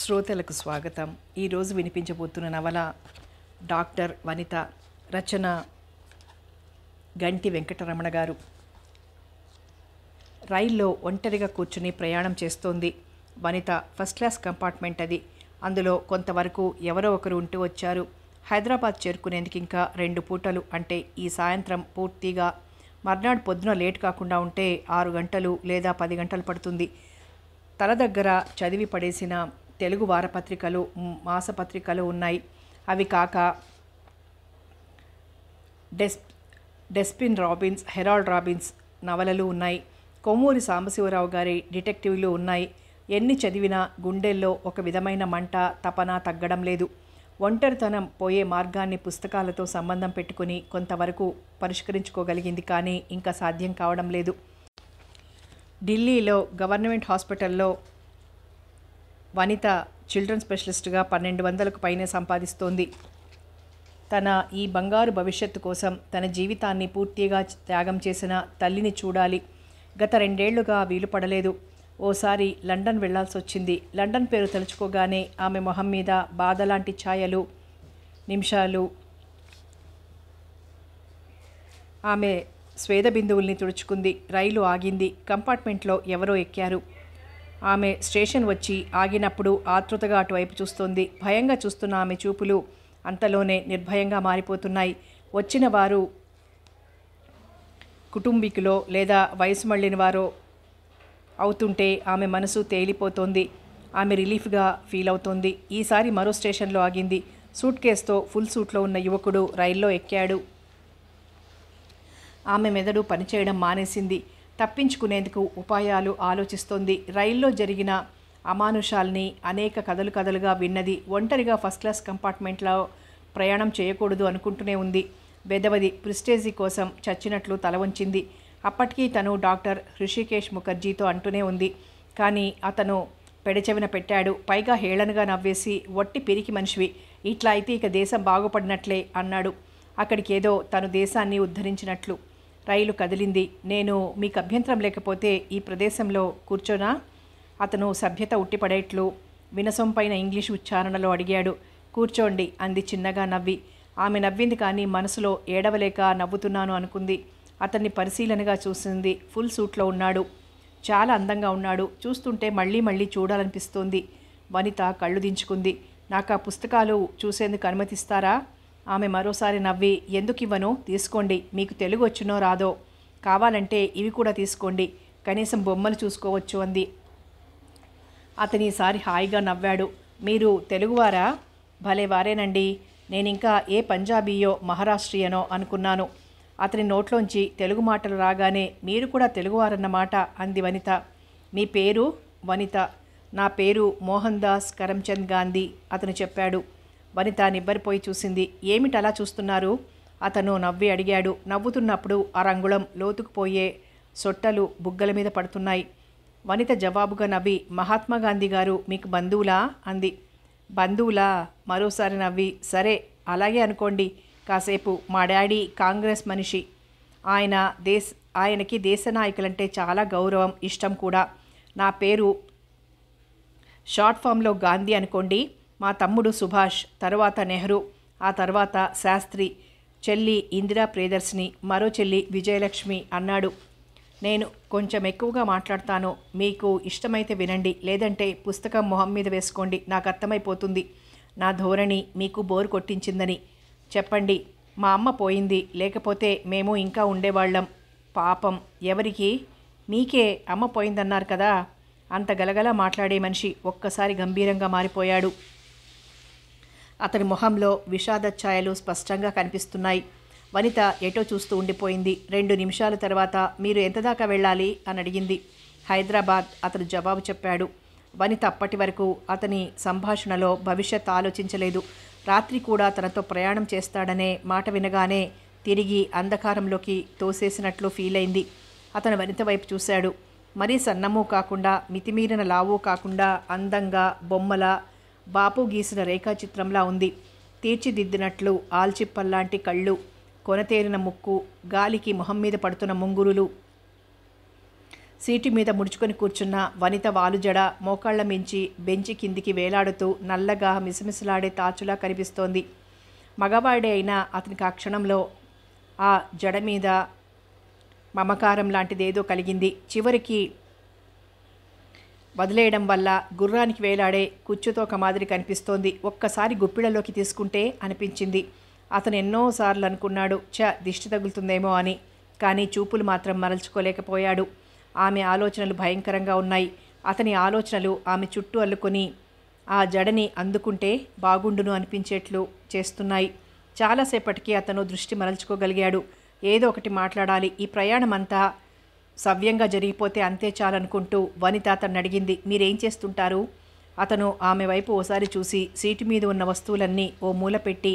శ్రోతలకు స్వాగతం ఈరోజు వినిపించబోతున్న నవల డాక్టర్ వనిత రచన గంటి వెంకటరమణ గారు రైల్లో ఒంటరిగా కూర్చుని ప్రయాణం చేస్తోంది వనిత ఫస్ట్ క్లాస్ కంపార్ట్మెంట్ అది అందులో కొంతవరకు ఎవరో ఒకరు ఉంటూ వచ్చారు హైదరాబాద్ చేరుకునేందుకు ఇంకా రెండు పూటలు అంటే ఈ సాయంత్రం పూర్తిగా మర్నాడు పొద్దున లేట్ కాకుండా ఉంటే ఆరు గంటలు లేదా పది గంటలు పడుతుంది తల దగ్గర చదివి పడేసిన తెలుగు వారపత్రికలు మాసపత్రికలు ఉన్నాయి అవి కాక డెస్ డెస్పిన్ రాబిన్స్ హెరాల్డ్ రాబిన్స్ నవలలు ఉన్నాయి కొమ్మూరి సాంబశివరావు గారి డిటెక్టివ్లు ఉన్నాయి ఎన్ని చదివినా గుండెల్లో ఒక విధమైన మంట తపన తగ్గడం లేదు ఒంటరితనం పోయే మార్గాన్ని పుస్తకాలతో సంబంధం పెట్టుకుని కొంతవరకు పరిష్కరించుకోగలిగింది కానీ ఇంకా సాధ్యం కావడం లేదు ఢిల్లీలో గవర్నమెంట్ హాస్పిటల్లో వనిత చిల్డ్రన్ స్పెషలిస్ట్గా పన్నెండు వందలకు పైనే సంపాదిస్తోంది తన ఈ బంగారు భవిష్యత్తు కోసం తన జీవితాన్ని పూర్తిగా త్యాగం చేసిన తల్లిని చూడాలి గత రెండేళ్లుగా వీలు పడలేదు ఓసారి లండన్ వెళ్లాల్సి వచ్చింది లండన్ పేరు తలుచుకోగానే ఆమె మొహం మీద బాధ లాంటి ఛాయలు నిమిషాలు ఆమె స్వేద బిందువుల్ని తుడుచుకుంది రైలు ఆగింది కంపార్ట్మెంట్లో ఎవరో ఎక్కారు ఆమె స్టేషన్ వచ్చి ఆగినప్పుడు ఆతృతగా అటువైపు చూస్తోంది భయంగా చూస్తున్న ఆమె చూపులు అంతలోనే నిర్భయంగా మారిపోతున్నాయి వచ్చిన వారు కుటుంబీకులో లేదా వయసు మళ్ళిన వారో అవుతుంటే ఆమె మనసు తేలిపోతోంది ఆమె రిలీఫ్గా ఫీల్ అవుతోంది ఈసారి మరో స్టేషన్లో ఆగింది సూట్ కేసుతో ఫుల్ సూట్లో ఉన్న యువకుడు రైల్లో ఎక్కాడు ఆమె మెదడు పనిచేయడం మానేసింది తప్పించుకునేందుకు ఉపాయాలు ఆలోచిస్తోంది రైల్లో జరిగిన అమానుషాల్ని అనేక కథలు కథలుగా విన్నది ఒంటరిగా ఫస్ట్ క్లాస్ కంపార్ట్మెంట్లో ప్రయాణం చేయకూడదు అనుకుంటూనే ఉంది బెదవది ప్రిస్టేజీ కోసం చచ్చినట్లు తల వంచింది అప్పటికీ తను డాక్టర్ హృషికేష్ ముఖర్జీతో అంటూనే ఉంది కానీ అతను పెడచెవిన పెట్టాడు పైగా హేళనగా నవ్వేసి వట్టి పిరికి మనిషివి ఇట్లా అయితే ఇక దేశం బాగుపడినట్లే అన్నాడు అక్కడికేదో తను దేశాన్ని ఉద్ధరించినట్లు రైలు కదిలింది నేను మీకు అభ్యంతరం లేకపోతే ఈ ప్రదేశంలో కూర్చోనా అతను సభ్యత ఉట్టిపడేట్లు వినసొంపైన ఇంగ్లీష్ ఉచ్చారణలో అడిగాడు కూర్చోండి అంది చిన్నగా నవ్వి ఆమె నవ్వింది కానీ మనసులో ఏడవలేక నవ్వుతున్నాను అనుకుంది అతన్ని పరిశీలనగా చూసింది ఫుల్ సూట్లో ఉన్నాడు చాలా అందంగా ఉన్నాడు చూస్తుంటే మళ్ళీ మళ్ళీ చూడాలనిపిస్తోంది వనిత కళ్ళు దించుకుంది నాకు ఆ పుస్తకాలు చూసేందుకు అనుమతిస్తారా ఆమె మరోసారి నవ్వి ఎందుకివ్వను తీసుకోండి మీకు తెలుగు వచ్చునో రాదో కావాలంటే ఇవి కూడా తీసుకోండి కనీసం బొమ్మలు చూసుకోవచ్చు అంది అతని ఈసారి హాయిగా నవ్వాడు మీరు తెలుగువారా భలే వారేనండి నేనింకా ఏ పంజాబీయో మహారాష్ట్రీయనో అనుకున్నాను అతని నోట్లోంచి తెలుగు మాటలు రాగానే మీరు కూడా తెలుగువారన్నమాట అంది వనిత మీ పేరు వనిత నా పేరు మోహన్ దాస్ కరమ్చంద్ గాంధీ అతను చెప్పాడు వనిత నిబ్బరిపోయి చూసింది ఏమిటలా చూస్తున్నారు అతను నవ్వి అడిగాడు నవ్వుతున్నప్పుడు ఆ రంగుళం లోతుకుపోయే సొట్టలు బుగ్గల మీద పడుతున్నాయి వనిత జవాబుగా నవ్వి మహాత్మాగాంధీ గారు మీకు బంధువులా అంది బంధువులా మరోసారి నవ్వి సరే అలాగే అనుకోండి కాసేపు మా డాడీ కాంగ్రెస్ మనిషి ఆయన దేశ ఆయనకి దేశ నాయకులంటే చాలా గౌరవం ఇష్టం కూడా నా పేరు షార్ట్ ఫామ్లో గాంధీ అనుకోండి మా తమ్ముడు సుభాష్ తర్వాత నెహ్రూ ఆ తర్వాత శాస్త్రి చెల్లి ఇందిరా ప్రియదర్శిని మరో చెల్లి విజయలక్ష్మి అన్నాడు నేను కొంచెం ఎక్కువగా మాట్లాడతాను మీకు ఇష్టమైతే వినండి లేదంటే పుస్తకం మొహం మీద వేసుకోండి నాకు అర్థమైపోతుంది నా ధోరణి మీకు బోరు కొట్టించిందని చెప్పండి మా అమ్మ పోయింది లేకపోతే మేము ఇంకా ఉండేవాళ్ళం పాపం ఎవరికి మీకే అమ్మ పోయిందన్నారు కదా అంత గలగల మాట్లాడే మనిషి ఒక్కసారి గంభీరంగా మారిపోయాడు అతని మొహంలో విషాద ఛాయలు స్పష్టంగా కనిపిస్తున్నాయి వనిత ఎటో చూస్తూ ఉండిపోయింది రెండు నిమిషాల తర్వాత మీరు ఎంతదాకా వెళ్ళాలి అని అడిగింది హైదరాబాద్ అతను జవాబు చెప్పాడు వనిత అప్పటి వరకు అతని సంభాషణలో భవిష్యత్ ఆలోచించలేదు రాత్రి కూడా తనతో ప్రయాణం చేస్తాడనే మాట వినగానే తిరిగి అంధకారంలోకి తోసేసినట్లు ఫీల్ అయింది అతను వనిత వైపు చూశాడు మరీ సన్నము కాకుండా మితిమీరిన లావు కాకుండా అందంగా బొమ్మల బాపు గీసిన రేఖాచిత్రంలా ఉంది తీర్చిదిద్దినట్లు ఆల్చిప్పల్లాంటి కళ్ళు కొనతేరిన ముక్కు గాలికి మొహం మీద పడుతున్న ముంగురులు సీటు మీద ముడుచుకొని కూర్చున్న వనిత వాలుజడ మోకాళ్ల మించి బెంచి కిందికి వేలాడుతూ నల్లగా మిసమిసలాడే తాచులా కనిపిస్తోంది మగవాడే అయినా అతనికి ఆ క్షణంలో ఆ జడ మీద మమకారం లాంటిదేదో కలిగింది చివరికి వదిలేయడం వల్ల గుర్రానికి వేలాడే కుచ్చుతోక మాదిరి కనిపిస్తోంది ఒక్కసారి గుప్పిడలోకి తీసుకుంటే అనిపించింది అతను ఎన్నోసార్లు అనుకున్నాడు చ దిష్టి తగులుతుందేమో అని కానీ చూపులు మాత్రం మరల్చుకోలేకపోయాడు ఆమె ఆలోచనలు భయంకరంగా ఉన్నాయి అతని ఆలోచనలు ఆమె చుట్టూ అల్లుకొని ఆ జడని అందుకుంటే బాగుండును అనిపించేట్లు చేస్తున్నాయి చాలాసేపటికి అతను దృష్టి మరల్చుకోగలిగాడు ఏదో ఒకటి మాట్లాడాలి ఈ ప్రయాణం అంతా సవ్యంగా జరిగిపోతే అంతే చాలనుకుంటూ వనిత అతన్ని అడిగింది మీరేం చేస్తుంటారు అతను ఆమె వైపు ఓసారి చూసి సీటు మీద ఉన్న వస్తువులన్నీ ఓ మూల పెట్టి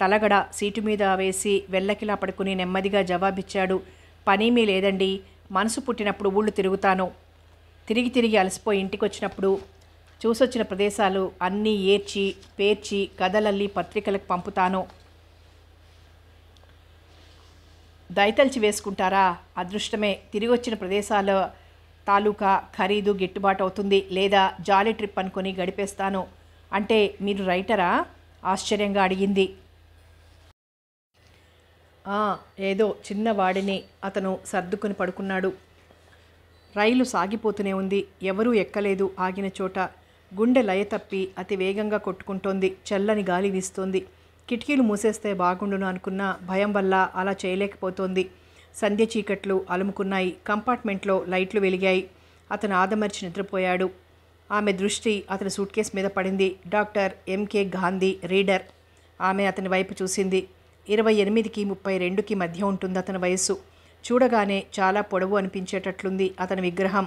తలగడ సీటు మీద వేసి వెళ్ళకిలా పడుకుని నెమ్మదిగా జవాబిచ్చాడు పనేమీ లేదండి మనసు పుట్టినప్పుడు ఊళ్ళు తిరుగుతాను తిరిగి తిరిగి అలసిపోయి ఇంటికి వచ్చినప్పుడు చూసొచ్చిన ప్రదేశాలు అన్నీ ఏర్చి పేర్చి కథలల్లి పత్రికలకు పంపుతాను దయతలిచి వేసుకుంటారా అదృష్టమే తిరిగి వచ్చిన ప్రదేశాల తాలూకా ఖరీదు గిట్టుబాటు అవుతుంది లేదా జాలీ ట్రిప్ అనుకొని గడిపేస్తాను అంటే మీరు రైటరా ఆశ్చర్యంగా అడిగింది ఏదో చిన్నవాడిని అతను సర్దుకుని పడుకున్నాడు రైలు సాగిపోతూనే ఉంది ఎవరూ ఎక్కలేదు ఆగిన చోట గుండె లయ తప్పి అతి వేగంగా కొట్టుకుంటోంది చల్లని గాలి వీస్తోంది కిటికీలు మూసేస్తే బాగుండును అనుకున్న భయం వల్ల అలా చేయలేకపోతోంది సంధ్య చీకట్లు అలుముకున్నాయి కంపార్ట్మెంట్లో లైట్లు వెలిగాయి అతను ఆదమర్చి నిద్రపోయాడు ఆమె దృష్టి అతని సూట్ కేసు మీద పడింది డాక్టర్ ఎంకే గాంధీ రీడర్ ఆమె అతని వైపు చూసింది ఇరవై ఎనిమిదికి ముప్పై రెండుకి మధ్య ఉంటుంది అతని వయస్సు చూడగానే చాలా పొడవు అనిపించేటట్లుంది అతని విగ్రహం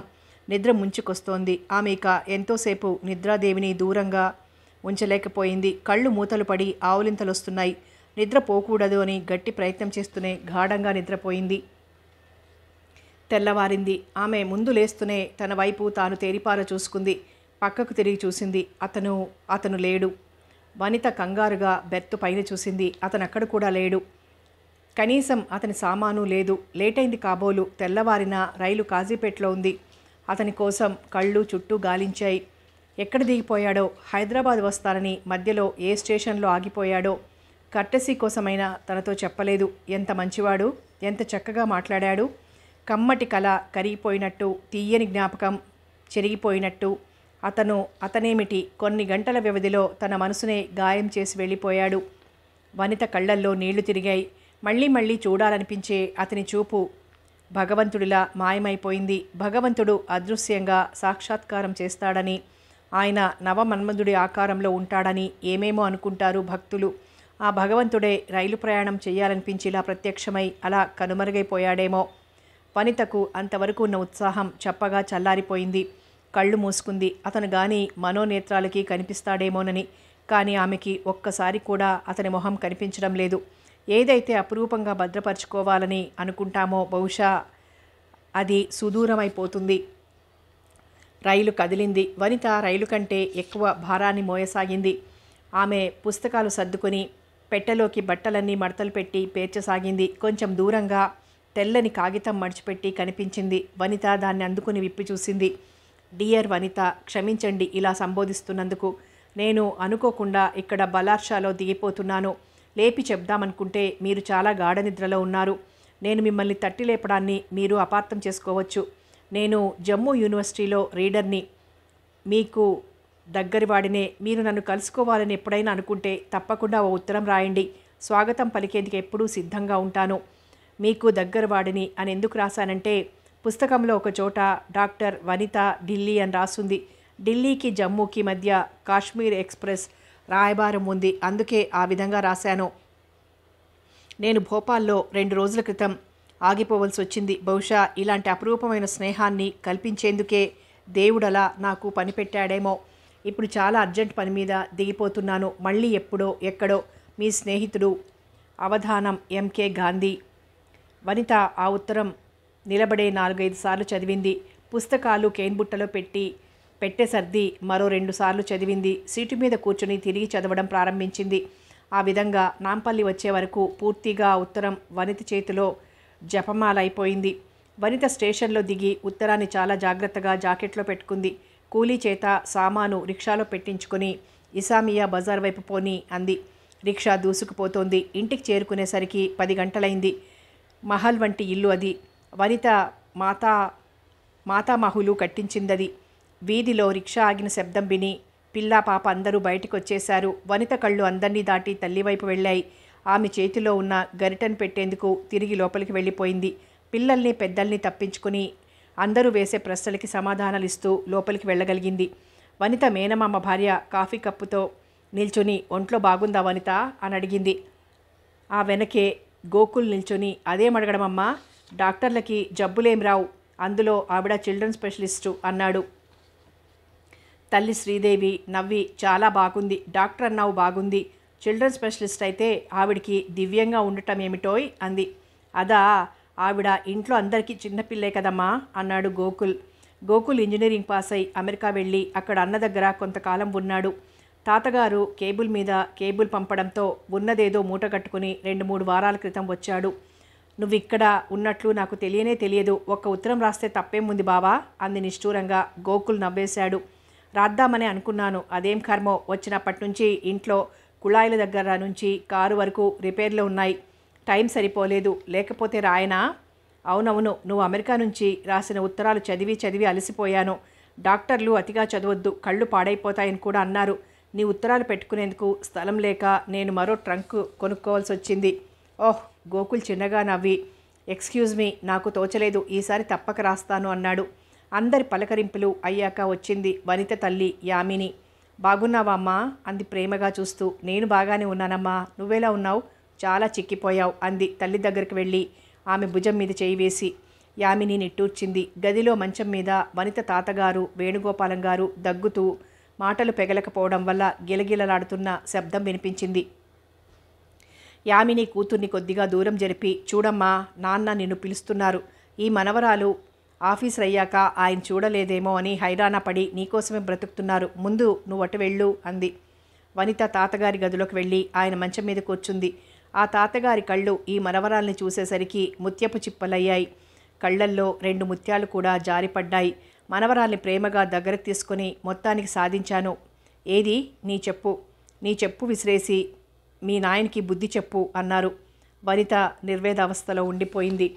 నిద్ర ముంచుకొస్తోంది ఆమె ఇక ఎంతోసేపు నిద్రాదేవిని దూరంగా ఉంచలేకపోయింది కళ్ళు మూతలు పడి ఆవులింతలొస్తున్నాయి నిద్రపోకూడదు అని గట్టి ప్రయత్నం చేస్తూనే గాఢంగా నిద్రపోయింది తెల్లవారింది ఆమె ముందు లేస్తూనే తన వైపు తాను తేరిపార చూసుకుంది పక్కకు తిరిగి చూసింది అతను అతను లేడు వనిత కంగారుగా బెర్త్ పైన చూసింది అతను అక్కడ కూడా లేడు కనీసం అతని సామాను లేదు లేటైంది కాబోలు తెల్లవారిన రైలు కాజీపేటలో ఉంది అతని కోసం కళ్ళు చుట్టూ గాలించాయి ఎక్కడ దిగిపోయాడో హైదరాబాద్ వస్తారని మధ్యలో ఏ స్టేషన్లో ఆగిపోయాడో కర్టసీ కోసమైనా తనతో చెప్పలేదు ఎంత మంచివాడు ఎంత చక్కగా మాట్లాడాడు కమ్మటి కళ కరిగిపోయినట్టు తీయని జ్ఞాపకం చెరిగిపోయినట్టు అతను అతనేమిటి కొన్ని గంటల వ్యవధిలో తన మనసునే గాయం చేసి వెళ్ళిపోయాడు వనిత కళ్ళల్లో నీళ్లు తిరిగాయి మళ్ళీ మళ్ళీ చూడాలనిపించే అతని చూపు భగవంతుడిలా మాయమైపోయింది భగవంతుడు అదృశ్యంగా సాక్షాత్కారం చేస్తాడని ఆయన నవమన్మధుడి ఆకారంలో ఉంటాడని ఏమేమో అనుకుంటారు భక్తులు ఆ భగవంతుడే రైలు ప్రయాణం చేయాలనిపించేలా ప్రత్యక్షమై అలా కనుమరుగైపోయాడేమో వనితకు అంతవరకు ఉన్న ఉత్సాహం చెప్పగా చల్లారిపోయింది కళ్ళు మూసుకుంది అతను గాని మనోనేత్రాలకి కనిపిస్తాడేమోనని కానీ ఆమెకి ఒక్కసారి కూడా అతని మొహం కనిపించడం లేదు ఏదైతే అపురూపంగా భద్రపరుచుకోవాలని అనుకుంటామో బహుశా అది సుదూరమైపోతుంది రైలు కదిలింది వనిత రైలు కంటే ఎక్కువ భారాన్ని మోయసాగింది ఆమె పుస్తకాలు సర్దుకొని పెట్టెలోకి బట్టలన్నీ మడతలు పెట్టి పేర్చసాగింది కొంచెం దూరంగా తెల్లని కాగితం మడిచిపెట్టి కనిపించింది వనిత దాన్ని అందుకుని విప్పి చూసింది డియర్ వనిత క్షమించండి ఇలా సంబోధిస్తున్నందుకు నేను అనుకోకుండా ఇక్కడ బలార్షాలో దిగిపోతున్నాను లేపి చెప్దామనుకుంటే మీరు చాలా గాఢ నిద్రలో ఉన్నారు నేను మిమ్మల్ని తట్టి లేపడాన్ని మీరు అపార్థం చేసుకోవచ్చు నేను జమ్మూ యూనివర్సిటీలో రీడర్ని మీకు దగ్గరి వాడినే మీరు నన్ను కలుసుకోవాలని ఎప్పుడైనా అనుకుంటే తప్పకుండా ఓ ఉత్తరం రాయండి స్వాగతం పలికేందుకు ఎప్పుడూ సిద్ధంగా ఉంటాను మీకు దగ్గర వాడిని అని ఎందుకు రాశానంటే పుస్తకంలో ఒక చోట డాక్టర్ వనిత ఢిల్లీ అని రాసుంది ఢిల్లీకి జమ్మూకి మధ్య కాశ్మీర్ ఎక్స్ప్రెస్ రాయబారం ఉంది అందుకే ఆ విధంగా రాశాను నేను భోపాల్లో రెండు రోజుల క్రితం ఆగిపోవలసి వచ్చింది బహుశా ఇలాంటి అపురూపమైన స్నేహాన్ని కల్పించేందుకే దేవుడలా నాకు పనిపెట్టాడేమో ఇప్పుడు చాలా అర్జెంట్ పని మీద దిగిపోతున్నాను మళ్ళీ ఎప్పుడో ఎక్కడో మీ స్నేహితుడు అవధానం ఎంకే గాంధీ వనిత ఆ ఉత్తరం నిలబడే నాలుగైదు సార్లు చదివింది పుస్తకాలు కేన్బుట్టలో పెట్టి పెట్టే సర్ది మరో రెండు సార్లు చదివింది సీటు మీద కూర్చొని తిరిగి చదవడం ప్రారంభించింది ఆ విధంగా నాంపల్లి వచ్చే వరకు పూర్తిగా ఉత్తరం వనిత చేతిలో జపమాలైపోయింది వనిత స్టేషన్లో దిగి ఉత్తరాన్ని చాలా జాగ్రత్తగా జాకెట్లో పెట్టుకుంది కూలీ చేత సామాను రిక్షాలో పెట్టించుకొని ఇసామియా బజార్ వైపు పోని అంది రిక్షా దూసుకుపోతోంది ఇంటికి చేరుకునేసరికి పది గంటలైంది మహల్ వంటి ఇల్లు అది వనిత మాతా మాతామహులు కట్టించిందది వీధిలో రిక్షా ఆగిన శబ్దం విని పిల్ల పాప అందరూ బయటకు వచ్చేశారు వనిత కళ్ళు అందరినీ దాటి తల్లివైపు వెళ్ళాయి ఆమె చేతిలో ఉన్న గరిటను పెట్టేందుకు తిరిగి లోపలికి వెళ్ళిపోయింది పిల్లల్ని పెద్దల్ని తప్పించుకుని అందరూ వేసే ప్రశ్నలకి సమాధానాలు ఇస్తూ లోపలికి వెళ్ళగలిగింది వనిత మేనమామ భార్య కాఫీ కప్పుతో నిల్చుని ఒంట్లో బాగుందా వనిత అని అడిగింది ఆ వెనకే గోకుల్ నిల్చుని అదేమడగడమమ్మా డాక్టర్లకి జబ్బులేం రావు అందులో ఆవిడ చిల్డ్రన్ స్పెషలిస్టు అన్నాడు తల్లి శ్రీదేవి నవ్వి చాలా బాగుంది డాక్టర్ అన్నావు బాగుంది చిల్డ్రన్ స్పెషలిస్ట్ అయితే ఆవిడికి దివ్యంగా ఉండటం ఏమిటోయ్ అంది అదా ఆవిడ ఇంట్లో అందరికీ చిన్నపిల్లే కదమ్మా అన్నాడు గోకుల్ గోకుల్ ఇంజనీరింగ్ పాస్ అయి అమెరికా వెళ్ళి అక్కడ అన్న దగ్గర కొంతకాలం ఉన్నాడు తాతగారు కేబుల్ మీద కేబుల్ పంపడంతో ఉన్నదేదో మూట కట్టుకుని రెండు మూడు వారాల క్రితం వచ్చాడు నువ్వు ఇక్కడ ఉన్నట్లు నాకు తెలియనే తెలియదు ఒక్క ఉత్తరం రాస్తే తప్పేముంది బావా అంది నిష్ఠూరంగా గోకుల్ నవ్వేశాడు రాద్దామని అనుకున్నాను అదేం కర్మో వచ్చినప్పటి నుంచి ఇంట్లో కుళాయిల దగ్గర నుంచి కారు వరకు రిపేర్లు ఉన్నాయి టైం సరిపోలేదు లేకపోతే రాయనా అవునవును నువ్వు అమెరికా నుంచి రాసిన ఉత్తరాలు చదివి చదివి అలసిపోయాను డాక్టర్లు అతిగా చదవద్దు కళ్ళు పాడైపోతాయని కూడా అన్నారు నీ ఉత్తరాలు పెట్టుకునేందుకు స్థలం లేక నేను మరో ట్రంక్ కొనుక్కోవాల్సి వచ్చింది ఓహ్ గోకుల్ చిన్నగా నవ్వి ఎక్స్క్యూజ్ మీ నాకు తోచలేదు ఈసారి తప్పక రాస్తాను అన్నాడు అందరి పలకరింపులు అయ్యాక వచ్చింది వనిత తల్లి యామిని బాగున్నావా అమ్మా అంది ప్రేమగా చూస్తూ నేను బాగానే ఉన్నానమ్మా నువ్వేలా ఉన్నావు చాలా చిక్కిపోయావు అంది తల్లి దగ్గరికి వెళ్ళి ఆమె భుజం మీద చేయి వేసి యామిని నిట్టూర్చింది గదిలో మంచం మీద వనిత తాతగారు వేణుగోపాలం గారు దగ్గుతూ మాటలు పెగలకపోవడం వల్ల గిలగిలలాడుతున్న శబ్దం వినిపించింది యామిని కూతుర్ని కొద్దిగా దూరం జరిపి చూడమ్మా నాన్న నిన్ను పిలుస్తున్నారు ఈ మనవరాలు ఆఫీసర్ అయ్యాక ఆయన చూడలేదేమో అని హైరాణ పడి నీకోసమే బ్రతుకుతున్నారు ముందు నువ్వు అటు వెళ్ళు అంది వనిత తాతగారి గదిలోకి వెళ్ళి ఆయన మంచం మీద కూర్చుంది ఆ తాతగారి కళ్ళు ఈ మరవరాల్ని చూసేసరికి ముత్యపు చిప్పలయ్యాయి కళ్ళల్లో రెండు ముత్యాలు కూడా జారిపడ్డాయి మనవరాల్ని ప్రేమగా దగ్గరకు తీసుకుని మొత్తానికి సాధించాను ఏది నీ చెప్పు నీ చెప్పు విసిరేసి మీ నాయనకి బుద్ధి చెప్పు అన్నారు వనిత నిర్వేద అవస్థలో ఉండిపోయింది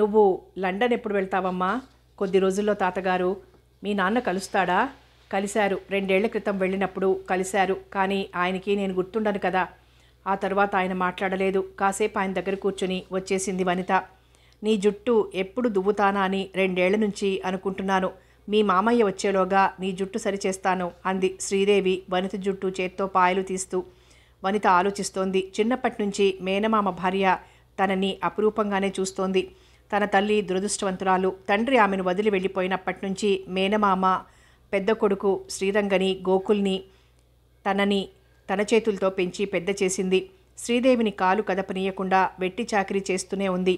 నువ్వు లండన్ ఎప్పుడు వెళ్తావమ్మా కొద్ది రోజుల్లో తాతగారు మీ నాన్న కలుస్తాడా కలిశారు రెండేళ్ల క్రితం వెళ్ళినప్పుడు కలిశారు కానీ ఆయనకి నేను గుర్తుండను కదా ఆ తర్వాత ఆయన మాట్లాడలేదు కాసేపు ఆయన దగ్గర కూర్చుని వచ్చేసింది వనిత నీ జుట్టు ఎప్పుడు దువ్వుతానా అని రెండేళ్ల నుంచి అనుకుంటున్నాను మీ మామయ్య వచ్చేలోగా నీ జుట్టు సరిచేస్తాను అంది శ్రీదేవి వనిత జుట్టు చేత్తో పాయలు తీస్తూ వనిత ఆలోచిస్తోంది చిన్నప్పటి నుంచి మేనమామ భార్య తనని అపురూపంగానే చూస్తోంది తన తల్లి దురదృష్టవంతురాలు తండ్రి ఆమెను వదిలి వెళ్ళిపోయినప్పటి నుంచి మేనమామ పెద్ద కొడుకు శ్రీరంగని గోకుల్ని తనని తన చేతులతో పెంచి పెద్ద చేసింది శ్రీదేవిని కాలు కదపనీయకుండా వెట్టి చాకరీ చేస్తూనే ఉంది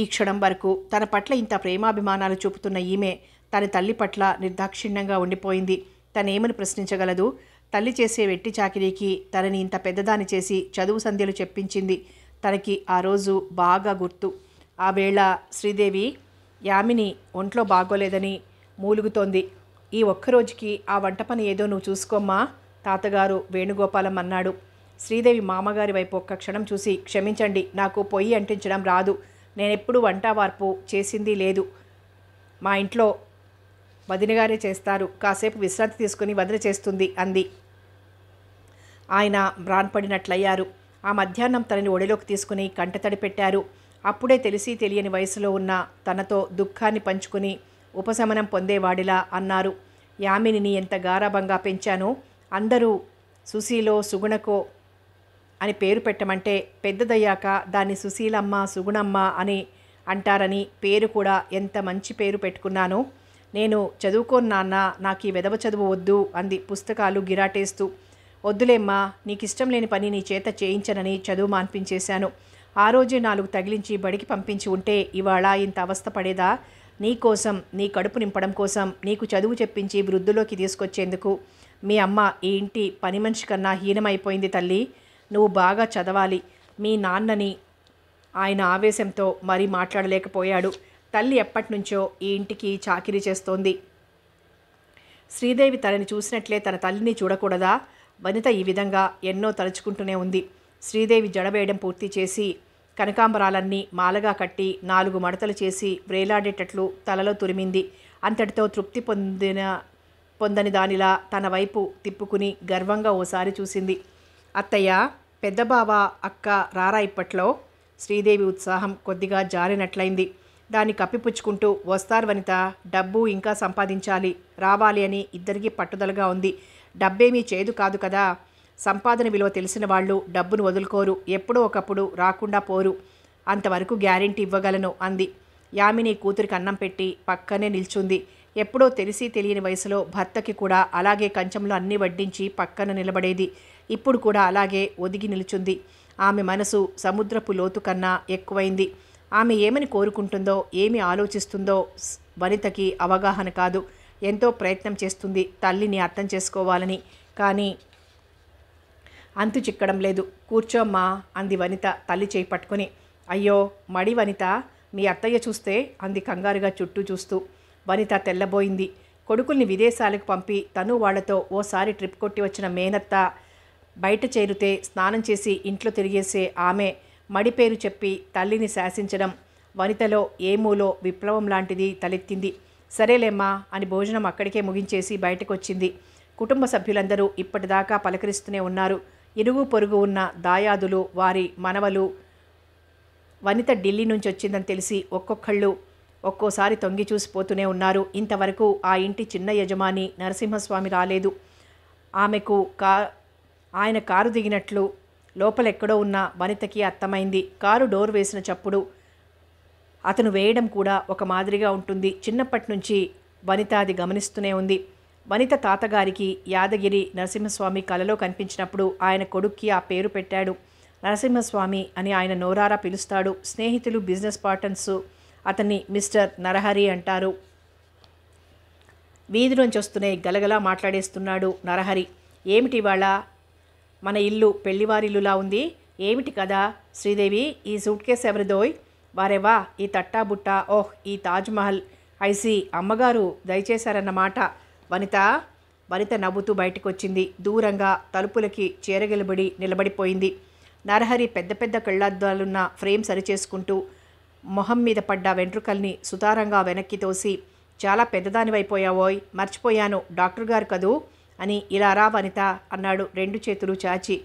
ఈ క్షణం వరకు తన పట్ల ఇంత ప్రేమాభిమానాలు చూపుతున్న ఈమె తన తల్లి పట్ల నిర్దాక్షిణ్యంగా ఉండిపోయింది తనేమని ప్రశ్నించగలదు తల్లి చేసే వెట్టి చాకిరీకి తనని ఇంత పెద్దదాని చేసి చదువు సంధ్యలు చెప్పించింది తనకి ఆ రోజు బాగా గుర్తు ఆ వేళ శ్రీదేవి యామిని ఒంట్లో బాగోలేదని మూలుగుతోంది ఈ ఒక్కరోజుకి ఆ వంట పని ఏదో నువ్వు చూసుకోమ్మా తాతగారు వేణుగోపాలం అన్నాడు శ్రీదేవి మామగారి వైపు ఒక్క క్షణం చూసి క్షమించండి నాకు పొయ్యి అంటించడం రాదు నేనెప్పుడు వంట వార్పు చేసింది లేదు మా ఇంట్లో వదినగారే చేస్తారు కాసేపు విశ్రాంతి తీసుకుని వదిన చేస్తుంది అంది ఆయన పడినట్లయ్యారు ఆ మధ్యాహ్నం తనని ఒడిలోకి తీసుకుని కంటతడి పెట్టారు అప్పుడే తెలిసి తెలియని వయసులో ఉన్న తనతో దుఃఖాన్ని పంచుకుని ఉపశమనం పొందేవాడిలా అన్నారు యామినిని ఎంత గారాభంగా పెంచానో అందరూ సుశీలో సుగుణకో అని పేరు పెట్టమంటే పెద్దదయ్యాక దాన్ని సుశీలమ్మ సుగుణమ్మ అని అంటారని పేరు కూడా ఎంత మంచి పేరు పెట్టుకున్నానో నేను చదువుకోను నాన్న నాకు ఈ వెదవ చదువు వద్దు అంది పుస్తకాలు గిరాటేస్తూ వద్దులేమ్మా నీకు ఇష్టం లేని పని నీ చేత చేయించనని చదువు మాన్పించేశాను ఆ రోజే నాలుగు తగిలించి బడికి పంపించి ఉంటే ఇవాళ ఇంత అవస్థ పడేదా నీకోసం నీ కడుపు నింపడం కోసం నీకు చదువు చెప్పించి వృద్ధులోకి తీసుకొచ్చేందుకు మీ అమ్మ ఈ ఇంటి పని మనిషి కన్నా హీనమైపోయింది తల్లి నువ్వు బాగా చదవాలి మీ నాన్నని ఆయన ఆవేశంతో మరీ మాట్లాడలేకపోయాడు తల్లి ఎప్పటినుంచో ఈ ఇంటికి చాకిరీ చేస్తోంది శ్రీదేవి తనని చూసినట్లే తన తల్లిని చూడకూడదా వనిత ఈ విధంగా ఎన్నో తలుచుకుంటూనే ఉంది శ్రీదేవి జడవేయడం పూర్తి చేసి కనకాంబరాలన్నీ మాలగా కట్టి నాలుగు మడతలు చేసి వ్రేలాడేటట్లు తలలో తురిమింది అంతటితో తృప్తి పొందిన పొందని దానిలా తన వైపు తిప్పుకుని గర్వంగా ఓసారి చూసింది అత్తయ్య పెద్దబావ అక్క రారా ఇప్పట్లో శ్రీదేవి ఉత్సాహం కొద్దిగా జారినట్లయింది దాన్ని కప్పిపుచ్చుకుంటూ వస్తారు వనిత డబ్బు ఇంకా సంపాదించాలి రావాలి అని ఇద్దరికీ పట్టుదలగా ఉంది డబ్బేమీ చేదు కాదు కదా సంపాదన విలువ తెలిసిన వాళ్ళు డబ్బును వదులుకోరు ఎప్పుడో ఒకప్పుడు రాకుండా పోరు అంతవరకు గ్యారెంటీ ఇవ్వగలను అంది యామిని కూతురికి అన్నం పెట్టి పక్కనే నిల్చుంది ఎప్పుడో తెలిసి తెలియని వయసులో భర్తకి కూడా అలాగే కంచంలో అన్నీ వడ్డించి పక్కన నిలబడేది ఇప్పుడు కూడా అలాగే ఒదిగి నిలుచుంది ఆమె మనసు సముద్రపు లోతు కన్నా ఎక్కువైంది ఆమె ఏమని కోరుకుంటుందో ఏమి ఆలోచిస్తుందో వనితకి అవగాహన కాదు ఎంతో ప్రయత్నం చేస్తుంది తల్లిని అర్థం చేసుకోవాలని కానీ అంతు చిక్కడం లేదు కూర్చోమ్మా అంది వనిత తల్లి చేయి పట్టుకొని అయ్యో మడి వనిత మీ అత్తయ్య చూస్తే అంది కంగారుగా చుట్టూ చూస్తూ వనిత తెల్లబోయింది కొడుకుల్ని విదేశాలకు పంపి తను వాళ్లతో ఓసారి ట్రిప్ కొట్టి వచ్చిన మేనత్త బయట చేరితే స్నానం చేసి ఇంట్లో తిరిగేసే ఆమె మడి పేరు చెప్పి తల్లిని శాసించడం వనితలో ఏమూలో విప్లవం లాంటిది తలెత్తింది సరేలేమ్మా అని భోజనం అక్కడికే ముగించేసి బయటకు వచ్చింది కుటుంబ సభ్యులందరూ ఇప్పటిదాకా పలకరిస్తూనే ఉన్నారు ఇరుగు పొరుగు ఉన్న దాయాదులు వారి మనవలు వనిత ఢిల్లీ నుంచి వచ్చిందని తెలిసి ఒక్కొక్కళ్ళు ఒక్కోసారి తొంగి చూసిపోతూనే ఉన్నారు ఇంతవరకు ఆ ఇంటి చిన్న యజమాని నరసింహస్వామి రాలేదు ఆమెకు కా ఆయన కారు దిగినట్లు లోపలెక్కడో ఉన్న వనితకి అర్థమైంది కారు డోర్ వేసిన చప్పుడు అతను వేయడం కూడా ఒక మాదిరిగా ఉంటుంది చిన్నప్పటి నుంచి వనిత అది గమనిస్తూనే ఉంది వనిత తాతగారికి యాదగిరి నరసింహస్వామి కలలో కనిపించినప్పుడు ఆయన కొడుక్కి ఆ పేరు పెట్టాడు నరసింహస్వామి అని ఆయన నోరారా పిలుస్తాడు స్నేహితులు బిజినెస్ పార్టన్స్ అతన్ని మిస్టర్ నరహరి అంటారు వీధి నుంచి వస్తూనే గలగలా మాట్లాడేస్తున్నాడు నరహరి ఏమిటి వాళ్ళ మన ఇల్లు పెళ్లివారిల్లులా ఉంది ఏమిటి కదా శ్రీదేవి ఈ సూట్ కేసు ఎవరిదోయ్ వారేవా ఈ తట్టాబుట్ట ఓహ్ ఈ తాజ్మహల్ ఐసి అమ్మగారు దయచేశారన్నమాట వనిత వనిత నవ్వుతూ బయటకొచ్చింది దూరంగా తలుపులకి చేరగెలబడి నిలబడిపోయింది నరహరి పెద్ద పెద్ద కళ్ళద్దాలున్న ఫ్రేమ్ సరిచేసుకుంటూ మొహం మీద పడ్డ వెంట్రుకల్ని సుతారంగా వెనక్కి తోసి చాలా పెద్దదానివైపోయావోయ్ మర్చిపోయాను డాక్టర్ గారు కదూ అని ఇలా రా వనిత అన్నాడు రెండు చేతులు చాచి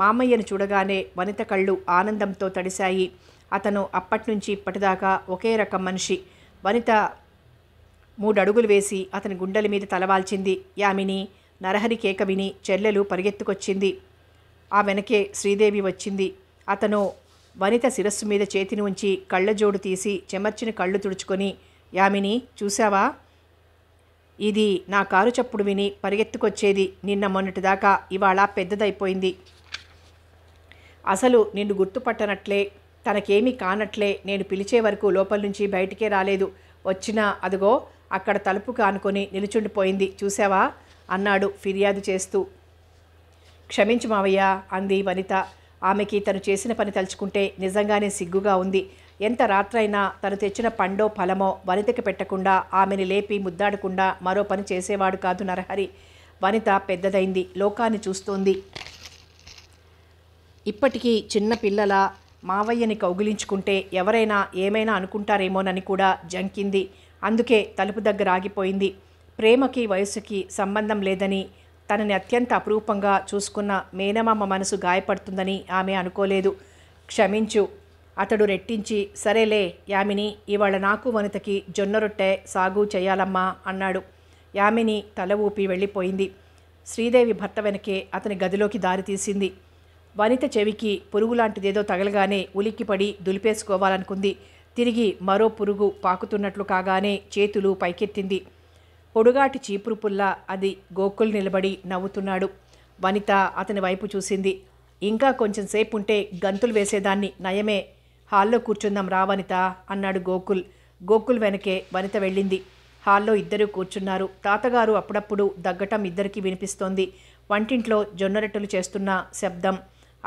మామయ్యను చూడగానే వనిత కళ్ళు ఆనందంతో తడిశాయి అతను నుంచి ఇప్పటిదాకా ఒకే రకం మనిషి వనిత మూడడుగులు వేసి అతని గుండెల మీద తలవాల్చింది యామిని నరహరి కేక విని చెల్లెలు పరిగెత్తుకొచ్చింది ఆ వెనకే శ్రీదేవి వచ్చింది అతను వనిత శిరస్సు మీద చేతిని ఉంచి కళ్ళజోడు తీసి చెమర్చిన కళ్ళు తుడుచుకొని యామిని చూశావా ఇది నా కారు చప్పుడు విని పరిగెత్తుకొచ్చేది నిన్న మొన్నటిదాకా ఇవాళ పెద్దదైపోయింది అసలు నిన్ను గుర్తుపట్టనట్లే తనకేమీ కానట్లే నేను పిలిచే వరకు లోపల నుంచి బయటికే రాలేదు వచ్చినా అదుగో అక్కడ తలుపు కానుకొని నిలుచుండిపోయింది చూసావా అన్నాడు ఫిర్యాదు చేస్తూ క్షమించు మావయ్య అంది వనిత ఆమెకి తను చేసిన పని తలుచుకుంటే నిజంగానే సిగ్గుగా ఉంది ఎంత రాత్రైనా తను తెచ్చిన పండో ఫలమో వనితకి పెట్టకుండా ఆమెని లేపి ముద్దాడకుండా మరో పని చేసేవాడు కాదు నరహరి వనిత పెద్దదైంది లోకాన్ని చూస్తోంది ఇప్పటికీ చిన్నపిల్లలా మావయ్యని కౌగిలించుకుంటే ఎవరైనా ఏమైనా అనుకుంటారేమోనని కూడా జంకింది అందుకే తలుపు దగ్గర ఆగిపోయింది ప్రేమకి వయసుకి సంబంధం లేదని తనని అత్యంత అపురూపంగా చూసుకున్న మేనమామ మనసు గాయపడుతుందని ఆమె అనుకోలేదు క్షమించు అతడు రెట్టించి సరేలే యామిని ఇవాళ నాకు వనితకి జొన్న రొట్టె సాగు చేయాలమ్మా అన్నాడు యామిని తల ఊపి వెళ్ళిపోయింది శ్రీదేవి భర్త వెనకే అతని గదిలోకి దారితీసింది వనిత చెవికి పురుగులాంటిదేదో తగలగానే ఉలిక్కిపడి దులిపేసుకోవాలనుకుంది తిరిగి మరో పురుగు పాకుతున్నట్లు కాగానే చేతులు పైకెత్తింది పొడుగాటి చీపురు పుల్ల అది గోకుల్ నిలబడి నవ్వుతున్నాడు వనిత అతని వైపు చూసింది ఇంకా కొంచెం సేపు ఉంటే గంతులు వేసేదాన్ని నయమే హాల్లో కూర్చుందాం రా వనిత అన్నాడు గోకుల్ గోకుల్ వెనకే వనిత వెళ్ళింది హాల్లో ఇద్దరూ కూర్చున్నారు తాతగారు అప్పుడప్పుడు దగ్గటం ఇద్దరికీ వినిపిస్తోంది వంటింట్లో జొన్నరెట్టలు చేస్తున్న శబ్దం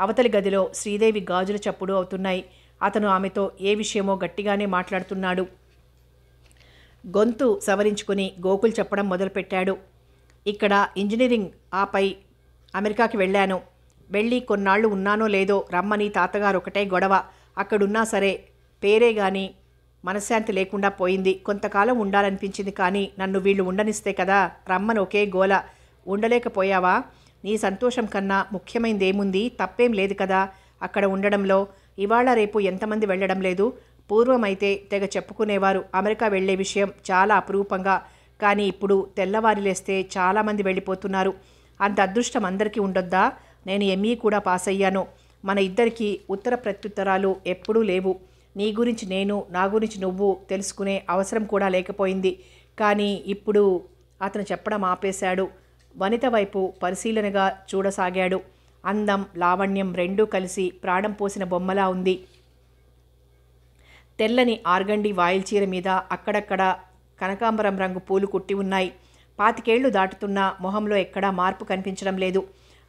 అవతలి గదిలో శ్రీదేవి గాజుల చప్పుడు అవుతున్నాయి అతను ఆమెతో ఏ విషయమో గట్టిగానే మాట్లాడుతున్నాడు గొంతు సవరించుకుని గోకుల్ చెప్పడం మొదలుపెట్టాడు ఇక్కడ ఇంజనీరింగ్ ఆపై అమెరికాకి వెళ్ళాను వెళ్ళి కొన్నాళ్ళు ఉన్నానో లేదో రమ్మని తాతగారు ఒకటే గొడవ అక్కడున్నా సరే పేరే కానీ మనశ్శాంతి లేకుండా పోయింది కొంతకాలం ఉండాలనిపించింది కానీ నన్ను వీళ్ళు ఉండనిస్తే కదా రమ్మను ఒకే గోల ఉండలేకపోయావా నీ సంతోషం కన్నా ముఖ్యమైనది ఏముంది తప్పేం లేదు కదా అక్కడ ఉండడంలో ఇవాళ రేపు ఎంతమంది వెళ్ళడం లేదు పూర్వమైతే తెగ చెప్పుకునేవారు అమెరికా వెళ్లే విషయం చాలా అపురూపంగా కానీ ఇప్పుడు తెల్లవారి లేస్తే చాలామంది వెళ్ళిపోతున్నారు అంత అదృష్టం అందరికీ ఉండొద్దా నేను ఎంఈ e కూడా పాస్ అయ్యాను మన ఇద్దరికీ ఉత్తర ప్రత్యుత్తరాలు ఎప్పుడూ లేవు నీ గురించి నేను నా గురించి నువ్వు తెలుసుకునే అవసరం కూడా లేకపోయింది కానీ ఇప్పుడు అతను చెప్పడం ఆపేశాడు వనిత వైపు పరిశీలనగా చూడసాగాడు అందం లావణ్యం రెండూ కలిసి ప్రాణం పోసిన బొమ్మలా ఉంది తెల్లని ఆర్గండి వాయిల్ చీర మీద అక్కడక్కడ కనకాంబరం రంగు పూలు కుట్టి ఉన్నాయి పాతికేళ్లు దాటుతున్నా మొహంలో ఎక్కడా మార్పు కనిపించడం లేదు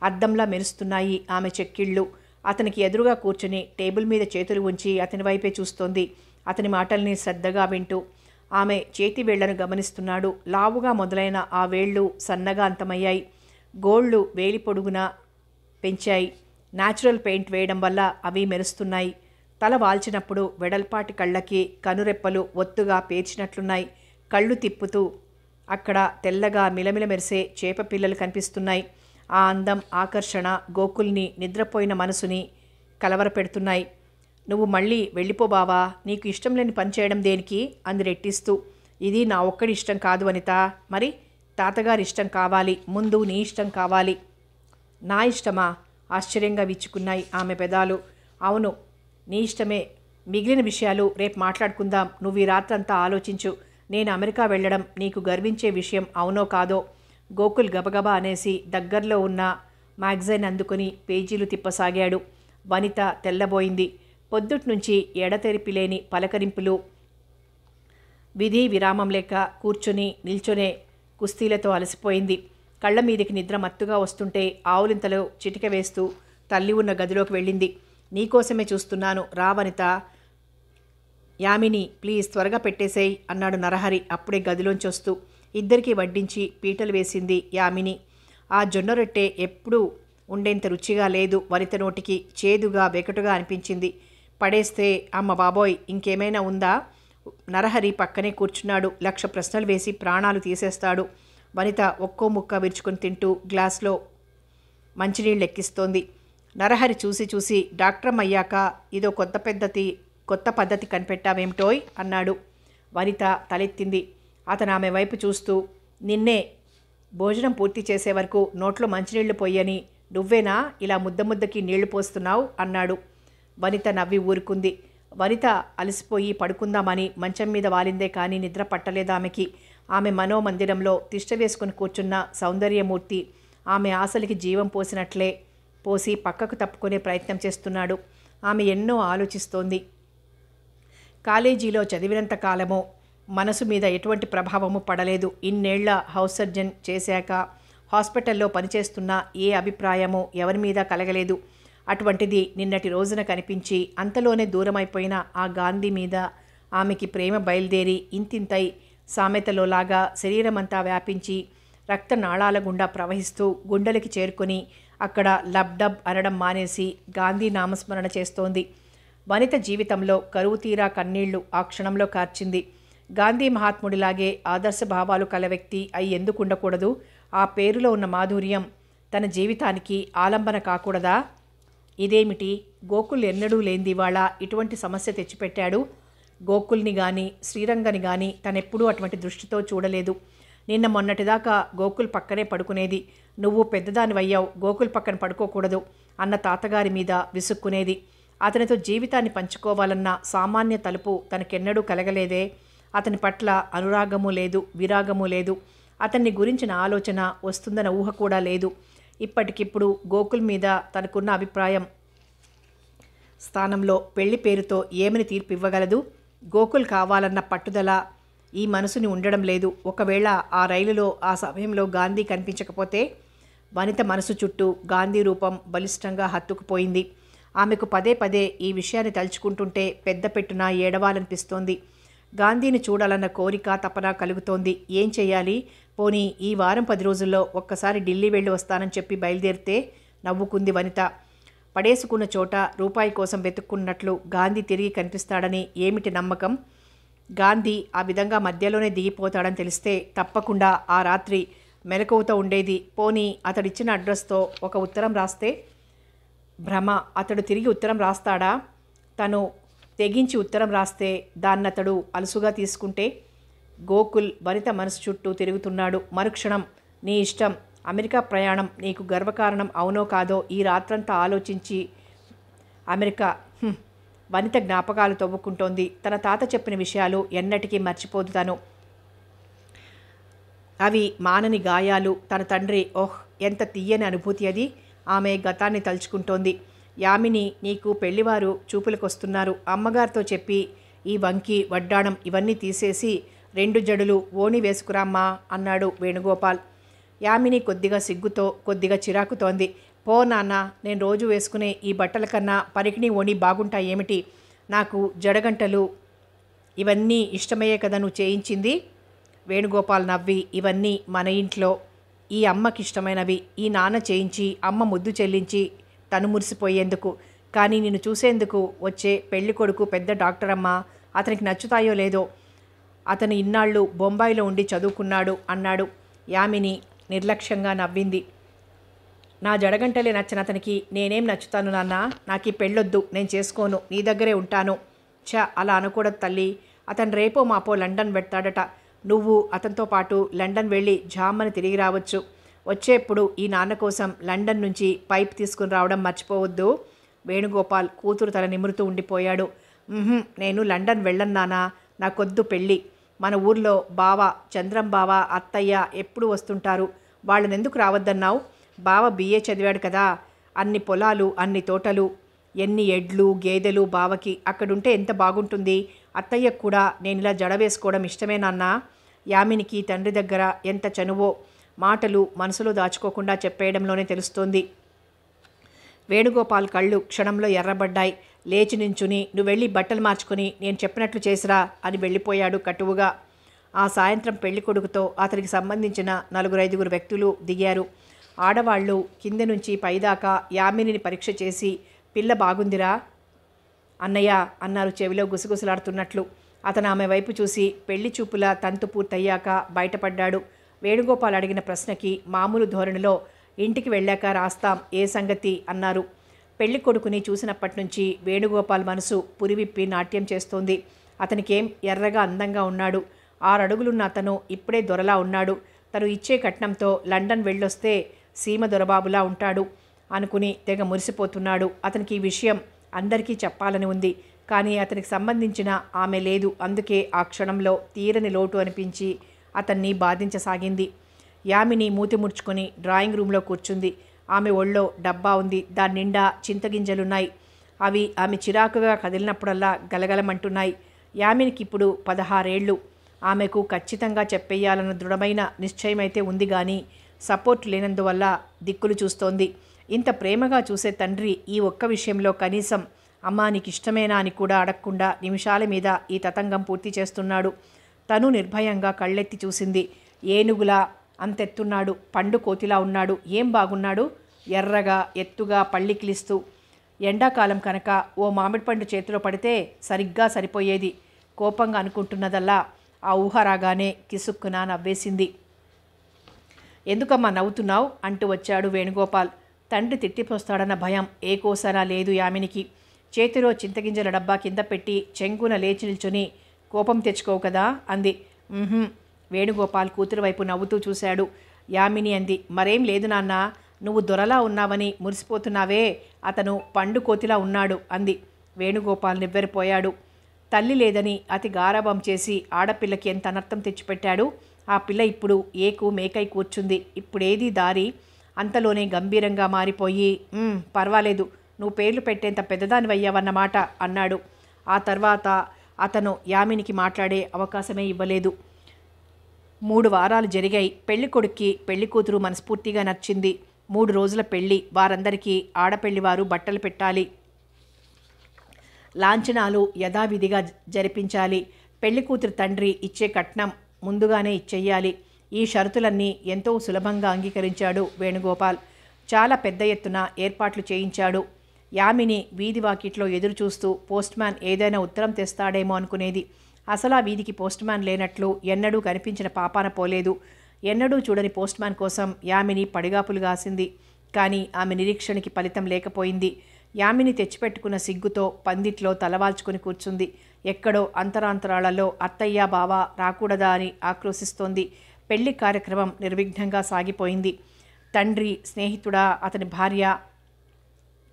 అద్దంలా మెరుస్తున్నాయి ఆమె చెక్కిళ్ళు అతనికి ఎదురుగా కూర్చుని టేబుల్ మీద చేతులు ఉంచి అతని వైపే చూస్తోంది అతని మాటల్ని శ్రద్ధగా వింటూ ఆమె చేతి వేళ్లను గమనిస్తున్నాడు లావుగా మొదలైన ఆ వేళ్ళు సన్నగా అంతమయ్యాయి గోళ్ళు వేలి పొడుగున పెంచాయి న్యాచురల్ పెయింట్ వేయడం వల్ల అవి మెరుస్తున్నాయి తల వాల్చినప్పుడు వెడల్పాటి కళ్ళకి కనురెప్పలు ఒత్తుగా పేర్చినట్లున్నాయి కళ్ళు తిప్పుతూ అక్కడ తెల్లగా మిలమిల మెరిసే చేప పిల్లలు కనిపిస్తున్నాయి ఆ అందం ఆకర్షణ గోకుల్ని నిద్రపోయిన మనసుని కలవరపెడుతున్నాయి నువ్వు మళ్ళీ వెళ్ళిపోబావా నీకు ఇష్టం లేని పని చేయడం దేనికి అంది రెట్టిస్తూ ఇది నా ఒక్కడి ఇష్టం కాదు అనిత మరి తాతగారి ఇష్టం కావాలి ముందు నీ ఇష్టం కావాలి నా ఇష్టమా ఆశ్చర్యంగా విచ్చుకున్నాయి ఆమె పెదాలు అవును నీ ఇష్టమే మిగిలిన విషయాలు రేపు మాట్లాడుకుందాం నువ్వు ఈ రాత్రంతా ఆలోచించు నేను అమెరికా వెళ్ళడం నీకు గర్వించే విషయం అవునో కాదో గోకుల్ గబగబా అనేసి దగ్గరలో ఉన్న మ్యాగజైన్ అందుకొని పేజీలు తిప్పసాగాడు వనిత తెల్లబోయింది పొద్దుట్నుంచి ఎడతెరిపి లేని పలకరింపులు విధి విరామం లేక కూర్చొని నిల్చొనే కుస్తీలతో అలసిపోయింది కళ్ళ మీదకి నిద్ర మత్తుగా వస్తుంటే ఆవులింతలో చిటిక వేస్తూ తల్లి ఉన్న గదిలోకి వెళ్ళింది నీకోసమే చూస్తున్నాను రావనిత యామిని ప్లీజ్ త్వరగా పెట్టేసేయి అన్నాడు నరహరి అప్పుడే గదిలోంచి వస్తూ ఇద్దరికీ వడ్డించి పీటలు వేసింది యామిని ఆ జొన్న రొట్టె ఎప్పుడూ ఉండేంత రుచిగా లేదు వనిత నోటికి చేదుగా వెకటుగా అనిపించింది పడేస్తే అమ్మ బాబోయ్ ఇంకేమైనా ఉందా నరహరి పక్కనే కూర్చున్నాడు లక్ష ప్రశ్నలు వేసి ప్రాణాలు తీసేస్తాడు వనిత ఒక్కో ముక్క విరుచుకొని తింటూ గ్లాస్లో మంచినీళ్ళు ఎక్కిస్తోంది నరహరి చూసి చూసి డాక్టర్ అయ్యాక ఇదో కొత్త పెద్దతి కొత్త పద్ధతి కనిపెట్టావేమిటోయ్ అన్నాడు వనిత తలెత్తింది అతను ఆమె వైపు చూస్తూ నిన్నే భోజనం పూర్తి చేసే వరకు నోట్లో మంచినీళ్లు పోయని నువ్వేనా ఇలా ముద్ద ముద్దకి నీళ్లు పోస్తున్నావు అన్నాడు వనిత నవ్వి ఊరుకుంది వనిత అలసిపోయి పడుకుందామని మంచం మీద వాలిందే కానీ నిద్ర పట్టలేదు ఆమెకి ఆమె మనోమందిరంలో తిష్ట వేసుకుని కూర్చున్న సౌందర్యమూర్తి ఆమె ఆశలకి జీవం పోసినట్లే పోసి పక్కకు తప్పుకునే ప్రయత్నం చేస్తున్నాడు ఆమె ఎన్నో ఆలోచిస్తోంది కాలేజీలో చదివినంత కాలము మనసు మీద ఎటువంటి ప్రభావము పడలేదు ఇన్నేళ్ల హౌస్ సర్జన్ చేశాక హాస్పిటల్లో పనిచేస్తున్న ఏ అభిప్రాయమో ఎవరి మీద కలగలేదు అటువంటిది నిన్నటి రోజున కనిపించి అంతలోనే దూరమైపోయిన ఆ గాంధీ మీద ఆమెకి ప్రేమ బయలుదేరి ఇంతింతై సామెతలోలాగా శరీరమంతా వ్యాపించి రక్త నాళాల గుండా ప్రవహిస్తూ గుండెలకి చేరుకొని అక్కడ లబ్డబ్ అనడం మానేసి గాంధీ నామస్మరణ చేస్తోంది వనిత జీవితంలో కరువు తీరా కన్నీళ్లు ఆ క్షణంలో కార్చింది గాంధీ మహాత్ముడిలాగే ఆదర్శ భావాలు కల వ్యక్తి అయి ఎందుకు ఉండకూడదు ఆ పేరులో ఉన్న మాధుర్యం తన జీవితానికి ఆలంబన కాకూడదా ఇదేమిటి గోకుల్ ఎన్నడూ లేనిది వాళ్ళ ఇటువంటి సమస్య తెచ్చిపెట్టాడు గోకుల్ని కానీ శ్రీరంగని కానీ తనెప్పుడూ అటువంటి దృష్టితో చూడలేదు నిన్న మొన్నటిదాకా గోకుల్ పక్కనే పడుకునేది నువ్వు పెద్దదానివయ్యావు గోకుల్ పక్కన పడుకోకూడదు అన్న తాతగారి మీద విసుక్కునేది అతనితో జీవితాన్ని పంచుకోవాలన్న సామాన్య తలుపు తనకెన్నడూ కలగలేదే అతని పట్ల అనురాగము లేదు విరాగము లేదు అతన్ని గురించిన ఆలోచన వస్తుందన్న ఊహ కూడా లేదు ఇప్పటికిప్పుడు గోకుల్ మీద తనకున్న అభిప్రాయం స్థానంలో పెళ్లి పేరుతో ఏమని తీర్పు ఇవ్వగలదు గోకుల్ కావాలన్న పట్టుదల ఈ మనసుని ఉండడం లేదు ఒకవేళ ఆ రైలులో ఆ సమయంలో గాంధీ కనిపించకపోతే వనిత మనసు చుట్టూ గాంధీ రూపం బలిష్టంగా హత్తుకుపోయింది ఆమెకు పదే పదే ఈ విషయాన్ని తలుచుకుంటుంటే పెద్ద పెట్టున ఏడవాలనిపిస్తోంది గాంధీని చూడాలన్న కోరిక తపన కలుగుతోంది ఏం చేయాలి పోనీ ఈ వారం పది రోజుల్లో ఒక్కసారి ఢిల్లీ వెళ్ళి వస్తానని చెప్పి బయలుదేరితే నవ్వుకుంది వనిత పడేసుకున్న చోట రూపాయి కోసం వెతుక్కున్నట్లు గాంధీ తిరిగి కనిపిస్తాడని ఏమిటి నమ్మకం గాంధీ ఆ విధంగా మధ్యలోనే దిగిపోతాడని తెలిస్తే తప్పకుండా ఆ రాత్రి మెలకువతో ఉండేది పోనీ అతడిచ్చిన అడ్రస్తో ఒక ఉత్తరం రాస్తే భ్రమ అతడు తిరిగి ఉత్తరం రాస్తాడా తను తెగించి ఉత్తరం రాస్తే దాన్నతడు అలుసుగా తీసుకుంటే గోకుల్ వనిత మనసు చుట్టూ తిరుగుతున్నాడు మరుక్షణం నీ ఇష్టం అమెరికా ప్రయాణం నీకు గర్వకారణం అవునో కాదో ఈ రాత్రంతా ఆలోచించి అమెరికా వనిత జ్ఞాపకాలు తవ్వుకుంటోంది తన తాత చెప్పిన విషయాలు ఎన్నటికీ మర్చిపోదు తను అవి మానని గాయాలు తన తండ్రి ఓహ్ ఎంత తీయని అనుభూతి అది ఆమె గతాన్ని తలుచుకుంటోంది యామిని నీకు పెళ్లివారు చూపులకొస్తున్నారు అమ్మగారితో చెప్పి ఈ వంకి వడ్డాణం ఇవన్నీ తీసేసి రెండు జడులు ఓని వేసుకురామ్మా అన్నాడు వేణుగోపాల్ యామిని కొద్దిగా సిగ్గుతో కొద్దిగా చిరాకుతోంది పో నాన్న నేను రోజు వేసుకునే ఈ బట్టల కన్నా పరికిణి ఓణి బాగుంటాయేమిటి నాకు జడగంటలు ఇవన్నీ ఇష్టమయ్యే కదా నువ్వు చేయించింది వేణుగోపాల్ నవ్వి ఇవన్నీ మన ఇంట్లో ఈ అమ్మకి ఇష్టమైనవి ఈ నాన్న చేయించి అమ్మ ముద్దు చెల్లించి తను మురిసిపోయేందుకు కానీ నిన్ను చూసేందుకు వచ్చే పెళ్లి కొడుకు పెద్ద డాక్టర్ అమ్మ అతనికి నచ్చుతాయో లేదో అతను ఇన్నాళ్ళు బొంబాయిలో ఉండి చదువుకున్నాడు అన్నాడు యామిని నిర్లక్ష్యంగా నవ్వింది నా జడగంటలే నచ్చిన అతనికి నేనేం నచ్చుతాను నాన్న నాకు పెళ్ళొద్దు నేను చేసుకోను నీ దగ్గరే ఉంటాను చ అలా అనకూడదు తల్లి అతను రేపో మాపో లండన్ పెడతాడట నువ్వు అతనితో పాటు లండన్ వెళ్ళి జామ్మని తిరిగి రావచ్చు వచ్చేప్పుడు ఈ నాన్న కోసం లండన్ నుంచి పైప్ తీసుకుని రావడం మర్చిపోవద్దు వేణుగోపాల్ కూతురు తల నిమురుతూ ఉండిపోయాడు నేను లండన్ వెళ్ళను నానా నాకొద్దు పెళ్ళి మన ఊర్లో బావ చంద్రం బావ అత్తయ్య ఎప్పుడు వస్తుంటారు వాళ్ళని ఎందుకు రావద్దన్నావు బావ బిఏ చదివాడు కదా అన్ని పొలాలు అన్ని తోటలు ఎన్ని ఎడ్లు గేదెలు బావకి అక్కడుంటే ఎంత బాగుంటుంది అత్తయ్యకు కూడా నేను ఇలా జడ వేసుకోవడం ఇష్టమేనన్నా యామినికి తండ్రి దగ్గర ఎంత చనువో మాటలు మనసులో దాచుకోకుండా చెప్పేయడంలోనే తెలుస్తోంది వేణుగోపాల్ కళ్ళు క్షణంలో ఎర్రబడ్డాయి లేచి నించుని నువ్వెళ్ళి బట్టలు మార్చుకుని నేను చెప్పినట్లు చేసిరా అని వెళ్ళిపోయాడు కటువుగా ఆ సాయంత్రం పెళ్లి కొడుకుతో అతనికి సంబంధించిన నలుగురైదుగురు వ్యక్తులు దిగారు ఆడవాళ్ళు కింద నుంచి పైదాకా యామినిని పరీక్ష చేసి పిల్ల బాగుందిరా అన్నయ్య అన్నారు చెవిలో గుసగుసలాడుతున్నట్లు అతను ఆమె వైపు చూసి పెళ్లి చూపుల తంతు పూర్తయ్యాక బయటపడ్డాడు వేణుగోపాల్ అడిగిన ప్రశ్నకి మామూలు ధోరణిలో ఇంటికి వెళ్ళాక రాస్తాం ఏ సంగతి అన్నారు పెళ్లి కొడుకుని చూసినప్పటి నుంచి వేణుగోపాల్ మనసు పురివిప్పి నాట్యం చేస్తోంది అతనికేం ఎర్రగా అందంగా ఉన్నాడు ఆరడుగులున్న అతను ఇప్పుడే దొరలా ఉన్నాడు తను ఇచ్చే కట్నంతో లండన్ వెళ్ళొస్తే సీమ దొరబాబులా ఉంటాడు అనుకుని తెగ మురిసిపోతున్నాడు అతనికి ఈ విషయం అందరికీ చెప్పాలని ఉంది కానీ అతనికి సంబంధించిన ఆమె లేదు అందుకే ఆ క్షణంలో తీరని లోటు అనిపించి అతన్ని బాధించసాగింది యామిని మూతి ముడుచుకొని డ్రాయింగ్ రూమ్లో కూర్చుంది ఆమె ఒళ్ళో డబ్బా ఉంది దాని నిండా చింతగింజలున్నాయి అవి ఆమె చిరాకుగా కదిలినప్పుడల్లా గలగలమంటున్నాయి యామినికి ఇప్పుడు పదహారేళ్ళు ఆమెకు ఖచ్చితంగా చెప్పేయాలన్న దృఢమైన నిశ్చయమైతే ఉంది కానీ సపోర్ట్ లేనందువల్ల దిక్కులు చూస్తోంది ఇంత ప్రేమగా చూసే తండ్రి ఈ ఒక్క విషయంలో కనీసం అమ్మా నీకు ఇష్టమేనా అని కూడా అడగకుండా నిమిషాల మీద ఈ తతంగం పూర్తి చేస్తున్నాడు తను నిర్భయంగా కళ్ళెత్తి చూసింది ఏనుగులా అంతెత్తున్నాడు పండు కోతిలా ఉన్నాడు ఏం బాగున్నాడు ఎర్రగా ఎత్తుగా పళ్ళికిలిస్తూ ఎండాకాలం కనుక ఓ మామిడి పండు చేతిలో పడితే సరిగ్గా సరిపోయేది కోపంగా అనుకుంటున్నదల్లా ఆ ఊహ రాగానే కిసుక్కున నవ్వేసింది ఎందుకమ్మా నవ్వుతున్నావు అంటూ వచ్చాడు వేణుగోపాల్ తండ్రి తిట్టిపోస్తాడన్న భయం ఏ కోసరా లేదు యామినికి చేతిలో చింతగింజల డబ్బా కింద పెట్టి చెంగున లేచి నిల్చుని కోపం తెచ్చుకోవు కదా అంది వేణుగోపాల్ కూతురు వైపు నవ్వుతూ చూశాడు యామిని అంది మరేం లేదు నాన్న నువ్వు దొరలా ఉన్నావని మురిసిపోతున్నావే అతను పండు కోతిలా ఉన్నాడు అంది వేణుగోపాల్ నివ్వెరిపోయాడు తల్లి లేదని అతి గారాభం చేసి ఆడపిల్లకి ఎంత అనర్థం తెచ్చిపెట్టాడు ఆ పిల్ల ఇప్పుడు ఏకు మేకై కూర్చుంది ఇప్పుడేది దారి అంతలోనే గంభీరంగా మారిపోయి పర్వాలేదు నువ్వు పేర్లు పెట్టేంత పెద్దదానివయ్యావన్నమాట అన్నాడు ఆ తర్వాత అతను యామినికి మాట్లాడే అవకాశమే ఇవ్వలేదు మూడు వారాలు జరిగాయి పెళ్లి కొడుక్కి పెళ్లి కూతురు మనస్ఫూర్తిగా నచ్చింది మూడు రోజుల పెళ్లి వారందరికీ ఆడపెళ్లి వారు బట్టలు పెట్టాలి లాంఛనాలు యథావిధిగా జరిపించాలి పెళ్లి కూతురు తండ్రి ఇచ్చే కట్నం ముందుగానే ఇచ్చేయాలి ఈ షరతులన్నీ ఎంతో సులభంగా అంగీకరించాడు వేణుగోపాల్ చాలా పెద్ద ఎత్తున ఏర్పాట్లు చేయించాడు యామిని వీధి వాకిట్లో ఎదురుచూస్తూ పోస్ట్మ్యాన్ ఏదైనా ఉత్తరం తెస్తాడేమో అనుకునేది అసలు ఆ వీధికి పోస్ట్ మ్యాన్ లేనట్లు ఎన్నడూ కనిపించిన పాపాన పోలేదు ఎన్నడూ చూడని పోస్ట్ మ్యాన్ కోసం యామిని పడిగాపులు గాసింది కానీ ఆమె నిరీక్షణకి ఫలితం లేకపోయింది యామిని తెచ్చిపెట్టుకున్న సిగ్గుతో పందిట్లో తలవాల్చుకుని కూర్చుంది ఎక్కడో అంతరాంతరాలలో అత్తయ్య బావ రాకూడదా అని ఆక్రోశిస్తోంది పెళ్లి కార్యక్రమం నిర్విఘ్నంగా సాగిపోయింది తండ్రి స్నేహితుడా అతని భార్య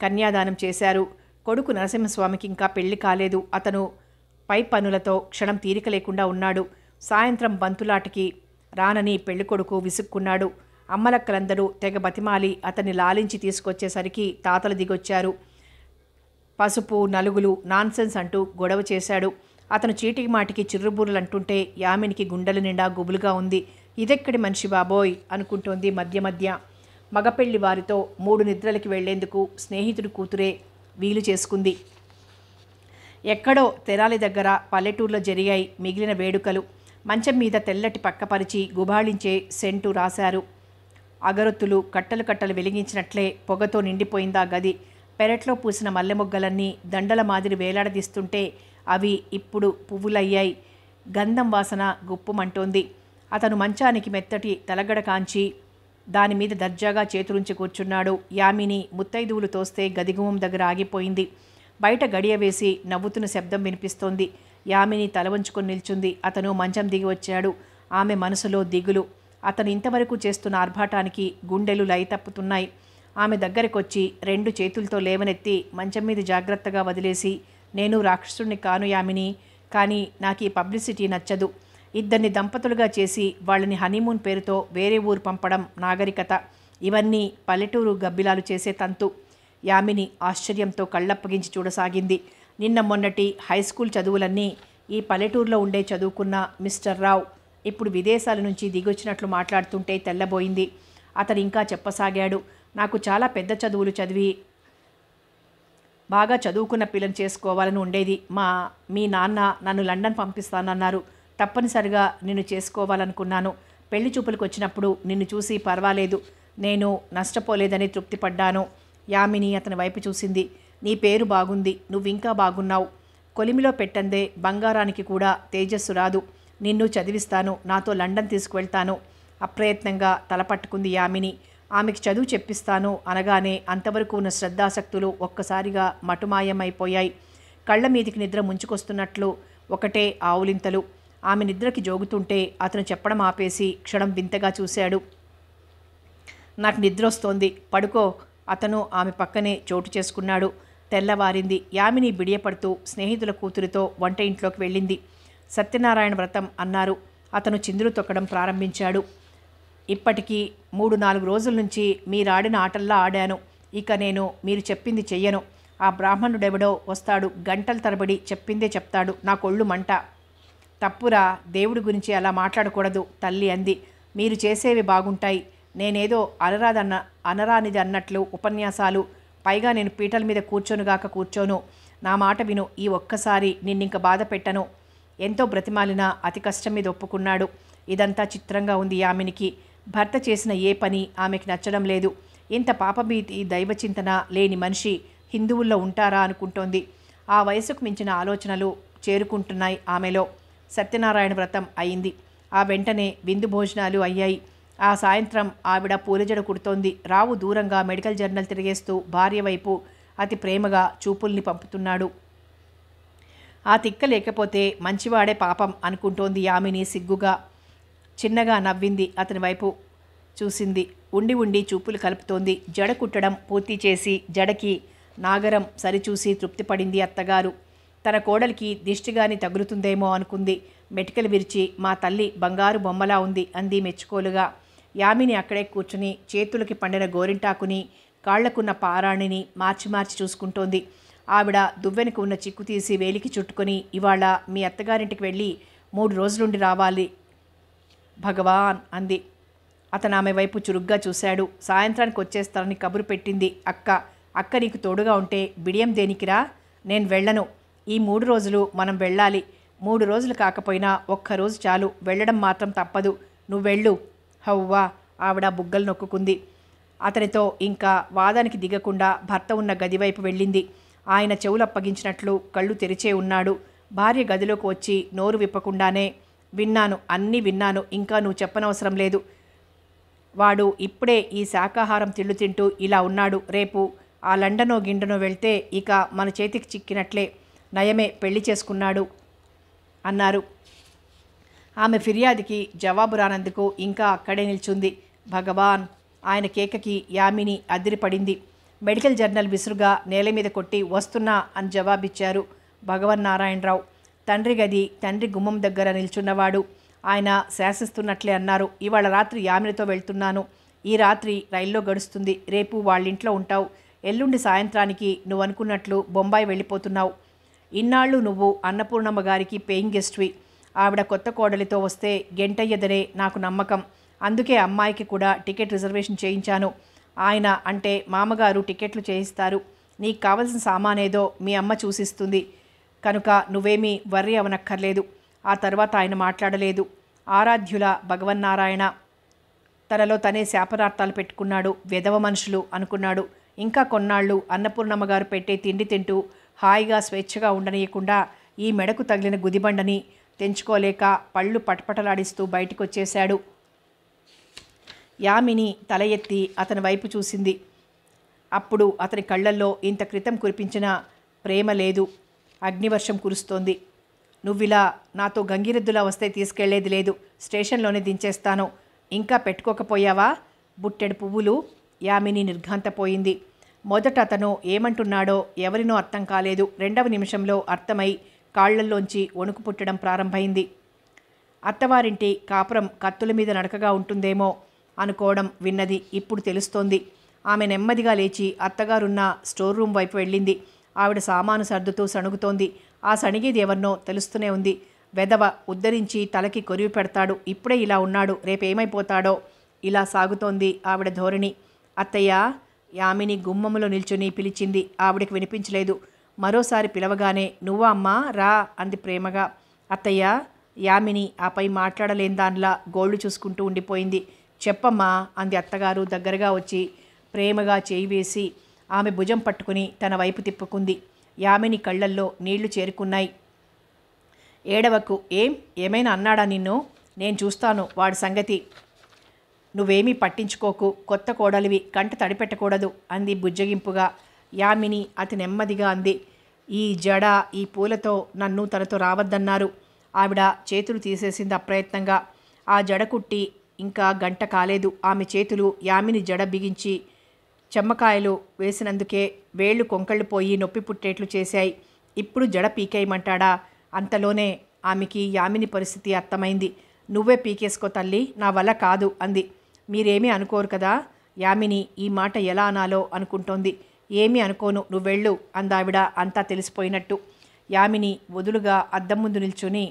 కన్యాదానం చేశారు కొడుకు నరసింహస్వామికి ఇంకా పెళ్లి కాలేదు అతను పై పనులతో క్షణం తీరిక లేకుండా ఉన్నాడు సాయంత్రం బంతులాటికి రానని పెళ్ళికొడుకు విసుక్కున్నాడు అమ్మలక్కలందరూ తెగ బతిమాలి అతన్ని లాలించి తీసుకొచ్చేసరికి తాతలు దిగొచ్చారు పసుపు నలుగులు నాన్సెన్స్ అంటూ గొడవ చేశాడు అతను చీటికి మాటికి అంటుంటే యామినికి గుండెల నిండా గుబులుగా ఉంది ఇదెక్కడి మనిషి బాబోయ్ అనుకుంటోంది మధ్య మధ్య మగపెళ్లి వారితో మూడు నిద్రలకి వెళ్లేందుకు స్నేహితుడు కూతురే వీలు చేసుకుంది ఎక్కడో తెరాలి దగ్గర పల్లెటూర్లో జరిగాయి మిగిలిన వేడుకలు మంచం మీద తెల్లటి పక్కపరిచి గుబాళించే సెంటు రాశారు అగరొత్తులు కట్టలు కట్టలు వెలిగించినట్లే పొగతో నిండిపోయిందా గది పెరట్లో పూసిన మల్లె మొగ్గలన్నీ దండల మాదిరి వేలాడదీస్తుంటే అవి ఇప్పుడు పువ్వులయ్యాయి గంధం వాసన గుప్పుమంటోంది అతను మంచానికి మెత్తటి తలగడ కాంచి దానిమీద దర్జాగా చేతురుంచి కూర్చున్నాడు యామిని ముత్తైదువులు తోస్తే గదిగుమం దగ్గర ఆగిపోయింది బయట గడియ వేసి నవ్వుతున్న శబ్దం వినిపిస్తోంది యామిని తలవంచుకొని నిల్చుంది అతను మంచం దిగి వచ్చాడు ఆమె మనసులో దిగులు అతను ఇంతవరకు చేస్తున్న ఆర్భాటానికి గుండెలు లయతప్పుతున్నాయి ఆమె దగ్గరకొచ్చి రెండు చేతులతో లేవనెత్తి మంచం మీద జాగ్రత్తగా వదిలేసి నేను రాక్షసుడిని కాను యామిని కానీ నాకు ఈ పబ్లిసిటీ నచ్చదు ఇద్దరిని దంపతులుగా చేసి వాళ్ళని హనీమూన్ పేరుతో వేరే ఊరు పంపడం నాగరికత ఇవన్నీ పల్లెటూరు గబ్బిలాలు చేసే తంతు యామిని ఆశ్చర్యంతో కళ్ళప్పగించి చూడసాగింది నిన్న మొన్నటి హై స్కూల్ చదువులన్నీ ఈ పల్లెటూరులో ఉండే చదువుకున్న మిస్టర్ రావు ఇప్పుడు విదేశాల నుంచి దిగొచ్చినట్లు మాట్లాడుతుంటే తెల్లబోయింది అతను ఇంకా చెప్పసాగాడు నాకు చాలా పెద్ద చదువులు చదివి బాగా చదువుకున్న పిల్లలు చేసుకోవాలని ఉండేది మా మీ నాన్న నన్ను లండన్ పంపిస్తానన్నారు తప్పనిసరిగా నిన్ను చేసుకోవాలనుకున్నాను పెళ్లి చూపులకు వచ్చినప్పుడు నిన్ను చూసి పర్వాలేదు నేను నష్టపోలేదని తృప్తిపడ్డాను యామిని అతని వైపు చూసింది నీ పేరు బాగుంది నువ్వింకా బాగున్నావు కొలిమిలో పెట్టందే బంగారానికి కూడా తేజస్సు రాదు నిన్ను చదివిస్తాను నాతో లండన్ తీసుకువెళ్తాను అప్రయత్నంగా తలపట్టుకుంది యామిని ఆమెకి చదువు చెప్పిస్తాను అనగానే అంతవరకు ఉన్న శ్రద్ధాసక్తులు ఒక్కసారిగా మటుమాయమైపోయాయి కళ్ళ మీదికి నిద్ర ముంచుకొస్తున్నట్లు ఒకటే ఆవులింతలు ఆమె నిద్రకి జోగుతుంటే అతను చెప్పడం ఆపేసి క్షణం వింతగా చూశాడు నాకు నిద్ర వస్తోంది పడుకో అతను ఆమె పక్కనే చోటు చేసుకున్నాడు తెల్లవారింది యామిని బిడియపడుతూ స్నేహితుల కూతురితో వంట ఇంట్లోకి వెళ్ళింది సత్యనారాయణ వ్రతం అన్నారు అతను చిందులు తొక్కడం ప్రారంభించాడు ఇప్పటికీ మూడు నాలుగు రోజుల నుంచి మీరాడిన ఆటల్లో ఆడాను ఇక నేను మీరు చెప్పింది చెయ్యను ఆ బ్రాహ్మణుడెవడో వస్తాడు గంటల తరబడి చెప్పిందే చెప్తాడు నా కొళ్ళు మంట తప్పురా దేవుడి గురించి అలా మాట్లాడకూడదు తల్లి అంది మీరు చేసేవి బాగుంటాయి నేనేదో అనరాదన్న అనరానిది అన్నట్లు ఉపన్యాసాలు పైగా నేను పీటల మీద కూర్చోనుగాక కూర్చోను నా మాట విను ఈ ఒక్కసారి నిన్నింక బాధ పెట్టను ఎంతో బ్రతిమాలినా అతి కష్టం మీద ఒప్పుకున్నాడు ఇదంతా చిత్రంగా ఉంది ఆమెనికి భర్త చేసిన ఏ పని ఆమెకి నచ్చడం లేదు ఇంత పాపభీతి దైవచింతన లేని మనిషి హిందువుల్లో ఉంటారా అనుకుంటోంది ఆ వయసుకు మించిన ఆలోచనలు చేరుకుంటున్నాయి ఆమెలో సత్యనారాయణ వ్రతం అయింది ఆ వెంటనే విందు భోజనాలు అయ్యాయి ఆ సాయంత్రం ఆవిడ పూలజడ కుడుతోంది రావు దూరంగా మెడికల్ జర్నల్ తిరిగేస్తూ భార్య వైపు అతి ప్రేమగా చూపుల్ని పంపుతున్నాడు ఆ తిక్క లేకపోతే మంచివాడే పాపం అనుకుంటోంది యామిని సిగ్గుగా చిన్నగా నవ్వింది అతని వైపు చూసింది ఉండి ఉండి చూపులు కలుపుతోంది జడ కుట్టడం పూర్తి చేసి జడకి నాగరం సరిచూసి తృప్తిపడింది అత్తగారు తన కోడలికి దిష్టిగాని తగులుతుందేమో అనుకుంది మెటికలు విరిచి మా తల్లి బంగారు బొమ్మలా ఉంది అంది మెచ్చుకోలుగా యామిని అక్కడే కూర్చుని చేతులకి పండిన గోరింటాకుని కాళ్లకున్న పారాణిని మార్చి మార్చి చూసుకుంటోంది ఆవిడ దువ్వెనకు ఉన్న చిక్కు తీసి వేలికి చుట్టుకొని ఇవాళ మీ అత్తగారింటికి వెళ్ళి మూడు రోజులుండి రావాలి భగవాన్ అంది అతను ఆమె వైపు చురుగ్గా చూశాడు సాయంత్రానికి వచ్చేస్తానని కబురు పెట్టింది అక్క అక్క నీకు తోడుగా ఉంటే బిడియం దేనికిరా నేను వెళ్ళను ఈ మూడు రోజులు మనం వెళ్ళాలి మూడు రోజులు కాకపోయినా ఒక్కరోజు చాలు వెళ్ళడం మాత్రం తప్పదు నువ్వు వెళ్ళు హవ్వా ఆవిడ బుగ్గలు నొక్కుంది అతనితో ఇంకా వాదానికి దిగకుండా భర్త ఉన్న గదివైపు వెళ్ళింది ఆయన చెవులప్పగించినట్లు కళ్ళు తెరిచే ఉన్నాడు భార్య గదిలోకి వచ్చి నోరు విప్పకుండానే విన్నాను అన్నీ విన్నాను ఇంకా నువ్వు చెప్పనవసరం లేదు వాడు ఇప్పుడే ఈ శాకాహారం తిళ్ళు తింటూ ఇలా ఉన్నాడు రేపు ఆ లండనో గిండనో వెళ్తే ఇక మన చేతికి చిక్కినట్లే నయమే పెళ్లి చేసుకున్నాడు అన్నారు ఆమె ఫిర్యాదుకి జవాబు రానందుకు ఇంకా అక్కడే నిల్చుంది భగవాన్ ఆయన కేకకి యామిని అదిరిపడింది మెడికల్ జర్నల్ విసురుగా నేల మీద కొట్టి వస్తున్నా అని జవాబిచ్చారు భగవన్ నారాయణరావు తండ్రి గది తండ్రి గుమ్మం దగ్గర నిల్చున్నవాడు ఆయన శాసిస్తున్నట్లే అన్నారు ఇవాళ రాత్రి యామినితో వెళ్తున్నాను ఈ రాత్రి రైల్లో గడుస్తుంది రేపు వాళ్ళింట్లో ఉంటావు ఎల్లుండి సాయంత్రానికి నువ్వు అనుకున్నట్లు బొంబాయి వెళ్ళిపోతున్నావు ఇన్నాళ్ళు నువ్వు అన్నపూర్ణమ్మ గారికి పేయింగ్ గెస్ట్వి ఆవిడ కొత్త కోడలితో వస్తే గెంటయ్యదనే నాకు నమ్మకం అందుకే అమ్మాయికి కూడా టికెట్ రిజర్వేషన్ చేయించాను ఆయన అంటే మామగారు టికెట్లు చేయిస్తారు నీకు కావలసిన సామానేదో మీ అమ్మ చూసిస్తుంది కనుక నువ్వేమీ వర్రి అవనక్కర్లేదు ఆ తర్వాత ఆయన మాట్లాడలేదు ఆరాధ్యుల భగవన్నారాయణ తనలో తనే శాపనార్థాలు పెట్టుకున్నాడు వెధవ మనుషులు అనుకున్నాడు ఇంకా కొన్నాళ్ళు అన్నపూర్ణమ్మ గారు పెట్టే తిండి తింటూ హాయిగా స్వేచ్ఛగా ఉండనీయకుండా ఈ మెడకు తగిలిన గుదిబండని తెంచుకోలేక పళ్ళు పటపటలాడిస్తూ వచ్చేశాడు యామిని తల ఎత్తి అతని వైపు చూసింది అప్పుడు అతని కళ్ళల్లో ఇంత క్రితం కురిపించిన ప్రేమ లేదు అగ్నివర్షం కురుస్తోంది నువ్విలా నాతో గంగిరెద్దులా వస్తే తీసుకెళ్లేది లేదు స్టేషన్లోనే దించేస్తాను ఇంకా పెట్టుకోకపోయావా బుట్టెడు పువ్వులు యామిని నిర్ఘాంతపోయింది మొదట అతను ఏమంటున్నాడో ఎవరినో అర్థం కాలేదు రెండవ నిమిషంలో అర్థమై కాళ్లల్లోంచి వణుకు పుట్టడం ప్రారంభమైంది అత్తవారింటి కాపురం కత్తుల మీద నడకగా ఉంటుందేమో అనుకోవడం విన్నది ఇప్పుడు తెలుస్తోంది ఆమె నెమ్మదిగా లేచి అత్తగారున్న స్టోర్ రూమ్ వైపు వెళ్ళింది ఆవిడ సామాను సర్దుతూ సణుగుతోంది ఆ సణిగేది ఎవరినో తెలుస్తూనే ఉంది వెదవ ఉద్ధరించి తలకి కొరివి పెడతాడు ఇప్పుడే ఇలా ఉన్నాడు రేపేమైపోతాడో ఇలా సాగుతోంది ఆవిడ ధోరణి అత్తయ్య యామిని గుమ్మములో నిల్చుని పిలిచింది ఆవిడకి వినిపించలేదు మరోసారి పిలవగానే నువ్వా అమ్మా రా అంది ప్రేమగా అత్తయ్య యామిని ఆపై మాట్లాడలేని దానిలా గోళ్ళు చూసుకుంటూ ఉండిపోయింది చెప్పమ్మా అంది అత్తగారు దగ్గరగా వచ్చి ప్రేమగా చేయి వేసి ఆమె భుజం పట్టుకుని తన వైపు తిప్పుకుంది యామిని కళ్ళల్లో నీళ్లు చేరుకున్నాయి ఏడవకు ఏం ఏమైనా అన్నాడా నిన్ను నేను చూస్తాను వాడి సంగతి నువ్వేమీ పట్టించుకోకు కొత్త కోడలివి కంట తడిపెట్టకూడదు అంది బుజ్జగింపుగా యామిని అతి నెమ్మదిగా అంది ఈ జడ ఈ పూలతో నన్ను తనతో రావద్దన్నారు ఆవిడ చేతులు తీసేసింది అప్రయత్నంగా ఆ జడ కుట్టి ఇంకా గంట కాలేదు ఆమె చేతులు యామిని జడ బిగించి చెమ్మకాయలు వేసినందుకే వేళ్లు కొంకళ్ళు పోయి నొప్పి పుట్టేట్లు చేశాయి ఇప్పుడు జడ పీకేయమంటాడా అంతలోనే ఆమెకి యామిని పరిస్థితి అర్థమైంది నువ్వే పీకేసుకో తల్లి నా వల్ల కాదు అంది మీరేమీ అనుకోరు కదా యామిని ఈ మాట ఎలా అనాలో అనుకుంటోంది ఏమీ అనుకోను నువ్వు వెళ్ళు అందావిడ అంతా తెలిసిపోయినట్టు యామిని వదులుగా అద్దం ముందు నిల్చుని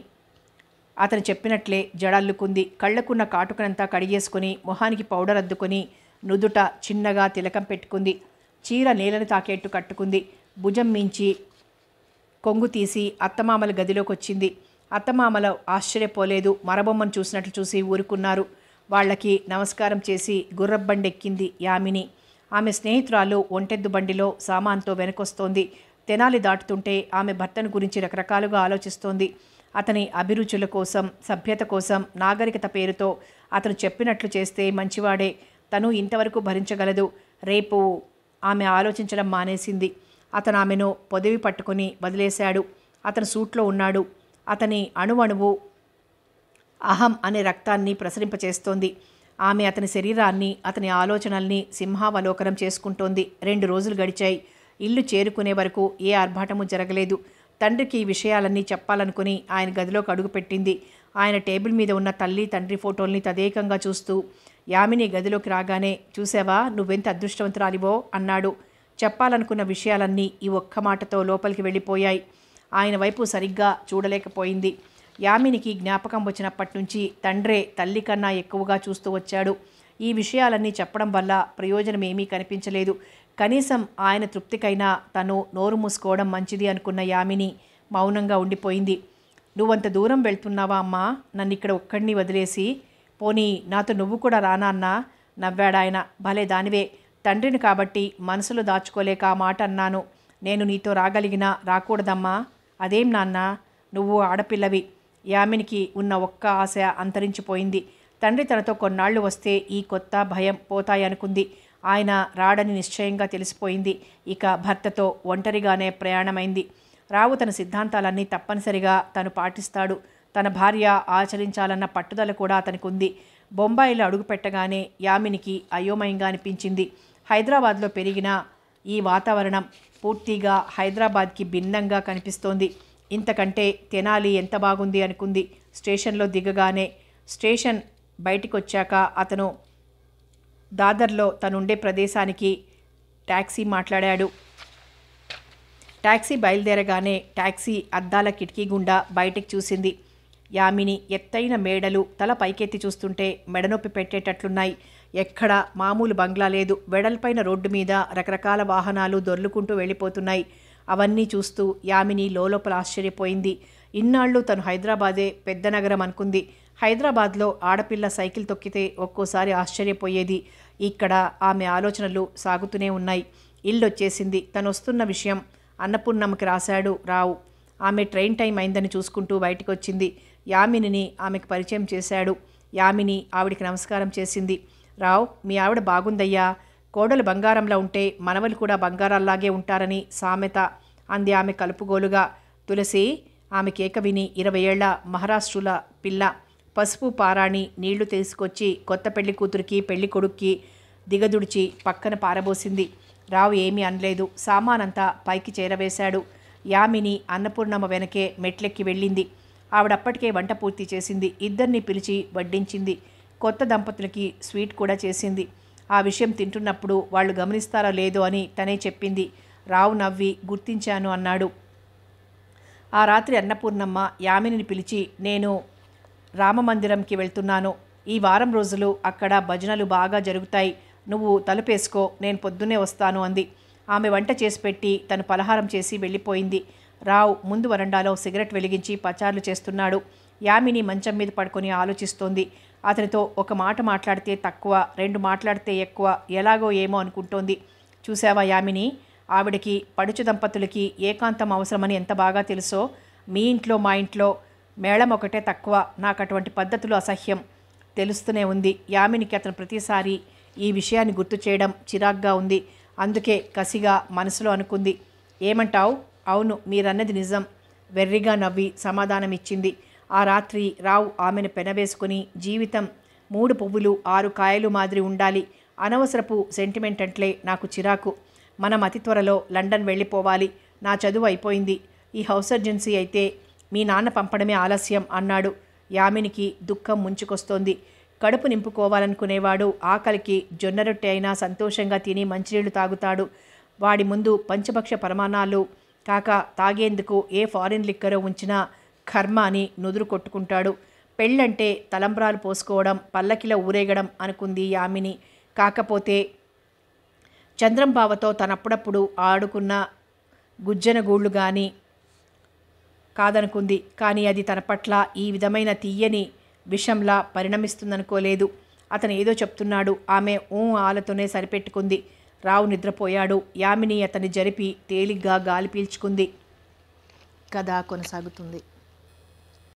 అతను చెప్పినట్లే జడల్లుకుంది కళ్ళకున్న కాటుకనంతా కడిగేసుకుని మొహానికి పౌడర్ అద్దుకొని నుదుట చిన్నగా తిలకం పెట్టుకుంది చీర నేలను తాకేట్టు కట్టుకుంది భుజం మించి కొంగు తీసి అత్తమామల గదిలోకి వచ్చింది అత్తమామల ఆశ్చర్యపోలేదు మరబొమ్మను చూసినట్లు చూసి ఊరుకున్నారు వాళ్ళకి నమస్కారం చేసి గుర్రబ్బండెక్కింది యామిని ఆమె స్నేహితురాలు ఒంటెద్దు బండిలో సామాన్తో వెనకొస్తోంది తెనాలి దాటుతుంటే ఆమె భర్తను గురించి రకరకాలుగా ఆలోచిస్తోంది అతని అభిరుచుల కోసం సభ్యత కోసం నాగరికత పేరుతో అతను చెప్పినట్లు చేస్తే మంచివాడే తను ఇంతవరకు భరించగలదు రేపు ఆమె ఆలోచించడం మానేసింది అతను ఆమెను పొదివి పట్టుకుని వదిలేశాడు అతను సూట్లో ఉన్నాడు అతని అణువణువు అహం అనే రక్తాన్ని ప్రసరింపచేస్తోంది ఆమె అతని శరీరాన్ని అతని ఆలోచనల్ని సింహావలోకనం చేసుకుంటోంది రెండు రోజులు గడిచాయి ఇల్లు చేరుకునే వరకు ఏ ఆర్భాటము జరగలేదు తండ్రికి ఈ విషయాలన్నీ చెప్పాలనుకుని ఆయన గదిలోకి అడుగుపెట్టింది ఆయన టేబుల్ మీద ఉన్న తల్లి తండ్రి ఫోటోల్ని తదేకంగా చూస్తూ యామిని గదిలోకి రాగానే చూసావా నువ్వెంత అదృష్టవంతురాలివో అన్నాడు చెప్పాలనుకున్న విషయాలన్నీ ఈ ఒక్క మాటతో లోపలికి వెళ్ళిపోయాయి ఆయన వైపు సరిగ్గా చూడలేకపోయింది యామినికి జ్ఞాపకం వచ్చినప్పటి నుంచి తండ్రే తల్లి కన్నా ఎక్కువగా చూస్తూ వచ్చాడు ఈ విషయాలన్నీ చెప్పడం వల్ల ప్రయోజనం ఏమీ కనిపించలేదు కనీసం ఆయన తృప్తికైనా తను నోరు మూసుకోవడం మంచిది అనుకున్న యామిని మౌనంగా ఉండిపోయింది నువ్వంత దూరం వెళ్తున్నావా అమ్మా నన్ను ఇక్కడ ఒక్కడిని వదిలేసి పోనీ నాతో నువ్వు కూడా రానా అన్నా నవ్వాడాయన భలే దానివే తండ్రిని కాబట్టి మనసులో దాచుకోలేక ఆ మాట అన్నాను నేను నీతో రాగలిగినా రాకూడదమ్మా అదేం నాన్న నువ్వు ఆడపిల్లవి యామినికి ఉన్న ఒక్క ఆశ అంతరించిపోయింది తండ్రి తనతో కొన్నాళ్లు వస్తే ఈ కొత్త భయం పోతాయనుకుంది ఆయన రాడని నిశ్చయంగా తెలిసిపోయింది ఇక భర్తతో ఒంటరిగానే ప్రయాణమైంది రావు తన సిద్ధాంతాలన్నీ తప్పనిసరిగా తను పాటిస్తాడు తన భార్య ఆచరించాలన్న పట్టుదల కూడా ఉంది బొంబాయిలో అడుగుపెట్టగానే యామినికి అయోమయంగా అనిపించింది హైదరాబాద్లో పెరిగిన ఈ వాతావరణం పూర్తిగా హైదరాబాద్కి భిన్నంగా కనిపిస్తోంది ఇంతకంటే తెనాలి ఎంత బాగుంది అనుకుంది స్టేషన్లో దిగగానే స్టేషన్ బయటికొచ్చాక అతను దాదర్లో తనుండే ప్రదేశానికి ట్యాక్సీ మాట్లాడాడు ట్యాక్సీ బయలుదేరగానే ట్యాక్సీ అద్దాల కిటికీ గుండా బయటికి చూసింది యామిని ఎత్తైన మేడలు తల పైకెత్తి చూస్తుంటే మెడనొప్పి పెట్టేటట్లున్నాయి ఎక్కడ మామూలు బంగ్లా లేదు వెడల్పైన రోడ్డు మీద రకరకాల వాహనాలు దొర్లుకుంటూ వెళ్ళిపోతున్నాయి అవన్నీ చూస్తూ యామిని లోపల ఆశ్చర్యపోయింది ఇన్నాళ్ళు తను హైదరాబాదే పెద్ద నగరం అనుకుంది హైదరాబాద్లో ఆడపిల్ల సైకిల్ తొక్కితే ఒక్కోసారి ఆశ్చర్యపోయేది ఇక్కడ ఆమె ఆలోచనలు సాగుతూనే ఉన్నాయి ఇల్లొచ్చేసింది తను వస్తున్న విషయం అన్నపూర్ణమ్మకి రాశాడు రావు ఆమె ట్రైన్ టైం అయిందని చూసుకుంటూ బయటికి వచ్చింది యామినిని ఆమెకు పరిచయం చేశాడు యామిని ఆవిడికి నమస్కారం చేసింది రావు మీ ఆవిడ బాగుందయ్యా కోడలు బంగారంలా ఉంటే మనవలు కూడా బంగారాల్లాగే ఉంటారని సామెత అంది ఆమె కలుపుగోలుగా తులసి ఆమె కేక విని ఇరవై ఏళ్ల మహారాష్ట్రుల పిల్ల పసుపు పారాణి నీళ్లు తీసుకొచ్చి కొత్త పెళ్లి కూతురికి పెళ్లి కొడుక్కి దిగదుడిచి పక్కన పారబోసింది రావు ఏమీ అనలేదు సామానంతా పైకి చేరవేశాడు యామిని అన్నపూర్ణమ్మ వెనకే మెట్లెక్కి వెళ్ళింది ఆవిడప్పటికే వంట పూర్తి చేసింది ఇద్దరిని పిలిచి వడ్డించింది కొత్త దంపతులకి స్వీట్ కూడా చేసింది ఆ విషయం తింటున్నప్పుడు వాళ్ళు గమనిస్తారో లేదో అని తనే చెప్పింది రావు నవ్వి గుర్తించాను అన్నాడు ఆ రాత్రి అన్నపూర్ణమ్మ యామినిని పిలిచి నేను రామమందిరంకి వెళ్తున్నాను ఈ వారం రోజులు అక్కడ భజనలు బాగా జరుగుతాయి నువ్వు తలుపేసుకో నేను పొద్దున్నే వస్తాను అంది ఆమె వంట చేసి పెట్టి తను పలహారం చేసి వెళ్ళిపోయింది రావు ముందు వరండాలో సిగరెట్ వెలిగించి పచారులు చేస్తున్నాడు యామిని మంచం మీద పడుకొని ఆలోచిస్తోంది అతనితో ఒక మాట మాట్లాడితే తక్కువ రెండు మాట్లాడితే ఎక్కువ ఎలాగో ఏమో అనుకుంటోంది చూసావా యామిని ఆవిడకి పడుచు దంపతులకి ఏకాంతం అవసరమని ఎంత బాగా తెలుసో మీ ఇంట్లో మా ఇంట్లో మేళం ఒకటే తక్కువ నాకు అటువంటి పద్ధతులు అసహ్యం తెలుస్తూనే ఉంది యామినికి అతను ప్రతిసారి ఈ విషయాన్ని గుర్తు చేయడం చిరాగ్గా ఉంది అందుకే కసిగా మనసులో అనుకుంది ఏమంటావు అవును మీరన్నది నిజం వెర్రిగా నవ్వి సమాధానం ఇచ్చింది ఆ రాత్రి రావు ఆమెను పెనవేసుకుని జీవితం మూడు పువ్వులు ఆరు కాయలు మాదిరి ఉండాలి అనవసరపు సెంటిమెంట్ అంట్లే నాకు చిరాకు మనం అతి త్వరలో లండన్ వెళ్ళిపోవాలి నా చదువు అయిపోయింది ఈ హౌస్ సర్జెన్సీ అయితే మీ నాన్న పంపడమే ఆలస్యం అన్నాడు యామినికి దుఃఖం ముంచుకొస్తోంది కడుపు నింపుకోవాలనుకునేవాడు ఆకలికి జొన్నరొట్టె అయినా సంతోషంగా తిని మంచినీళ్లు తాగుతాడు వాడి ముందు పంచభక్ష పరమాణాలు కాక తాగేందుకు ఏ ఫారిన్ లిక్కరో ఉంచినా కర్మ అని నుదురు కొట్టుకుంటాడు పెళ్ళంటే తలంబ్రాలు పోసుకోవడం పల్లకిలో ఊరేగడం అనుకుంది యామిని కాకపోతే చంద్రంబావతో తనప్పుడప్పుడు ఆడుకున్న గుజ్జనగూళ్ళు కానీ కాదనుకుంది కానీ అది తన పట్ల ఈ విధమైన తీయని విషంలా పరిణమిస్తుందనుకోలేదు అతను ఏదో చెప్తున్నాడు ఆమె ఊ ఆలతోనే సరిపెట్టుకుంది రావు నిద్రపోయాడు యామిని అతన్ని జరిపి తేలిగ్గా గాలి పీల్చుకుంది కథ కొనసాగుతుంది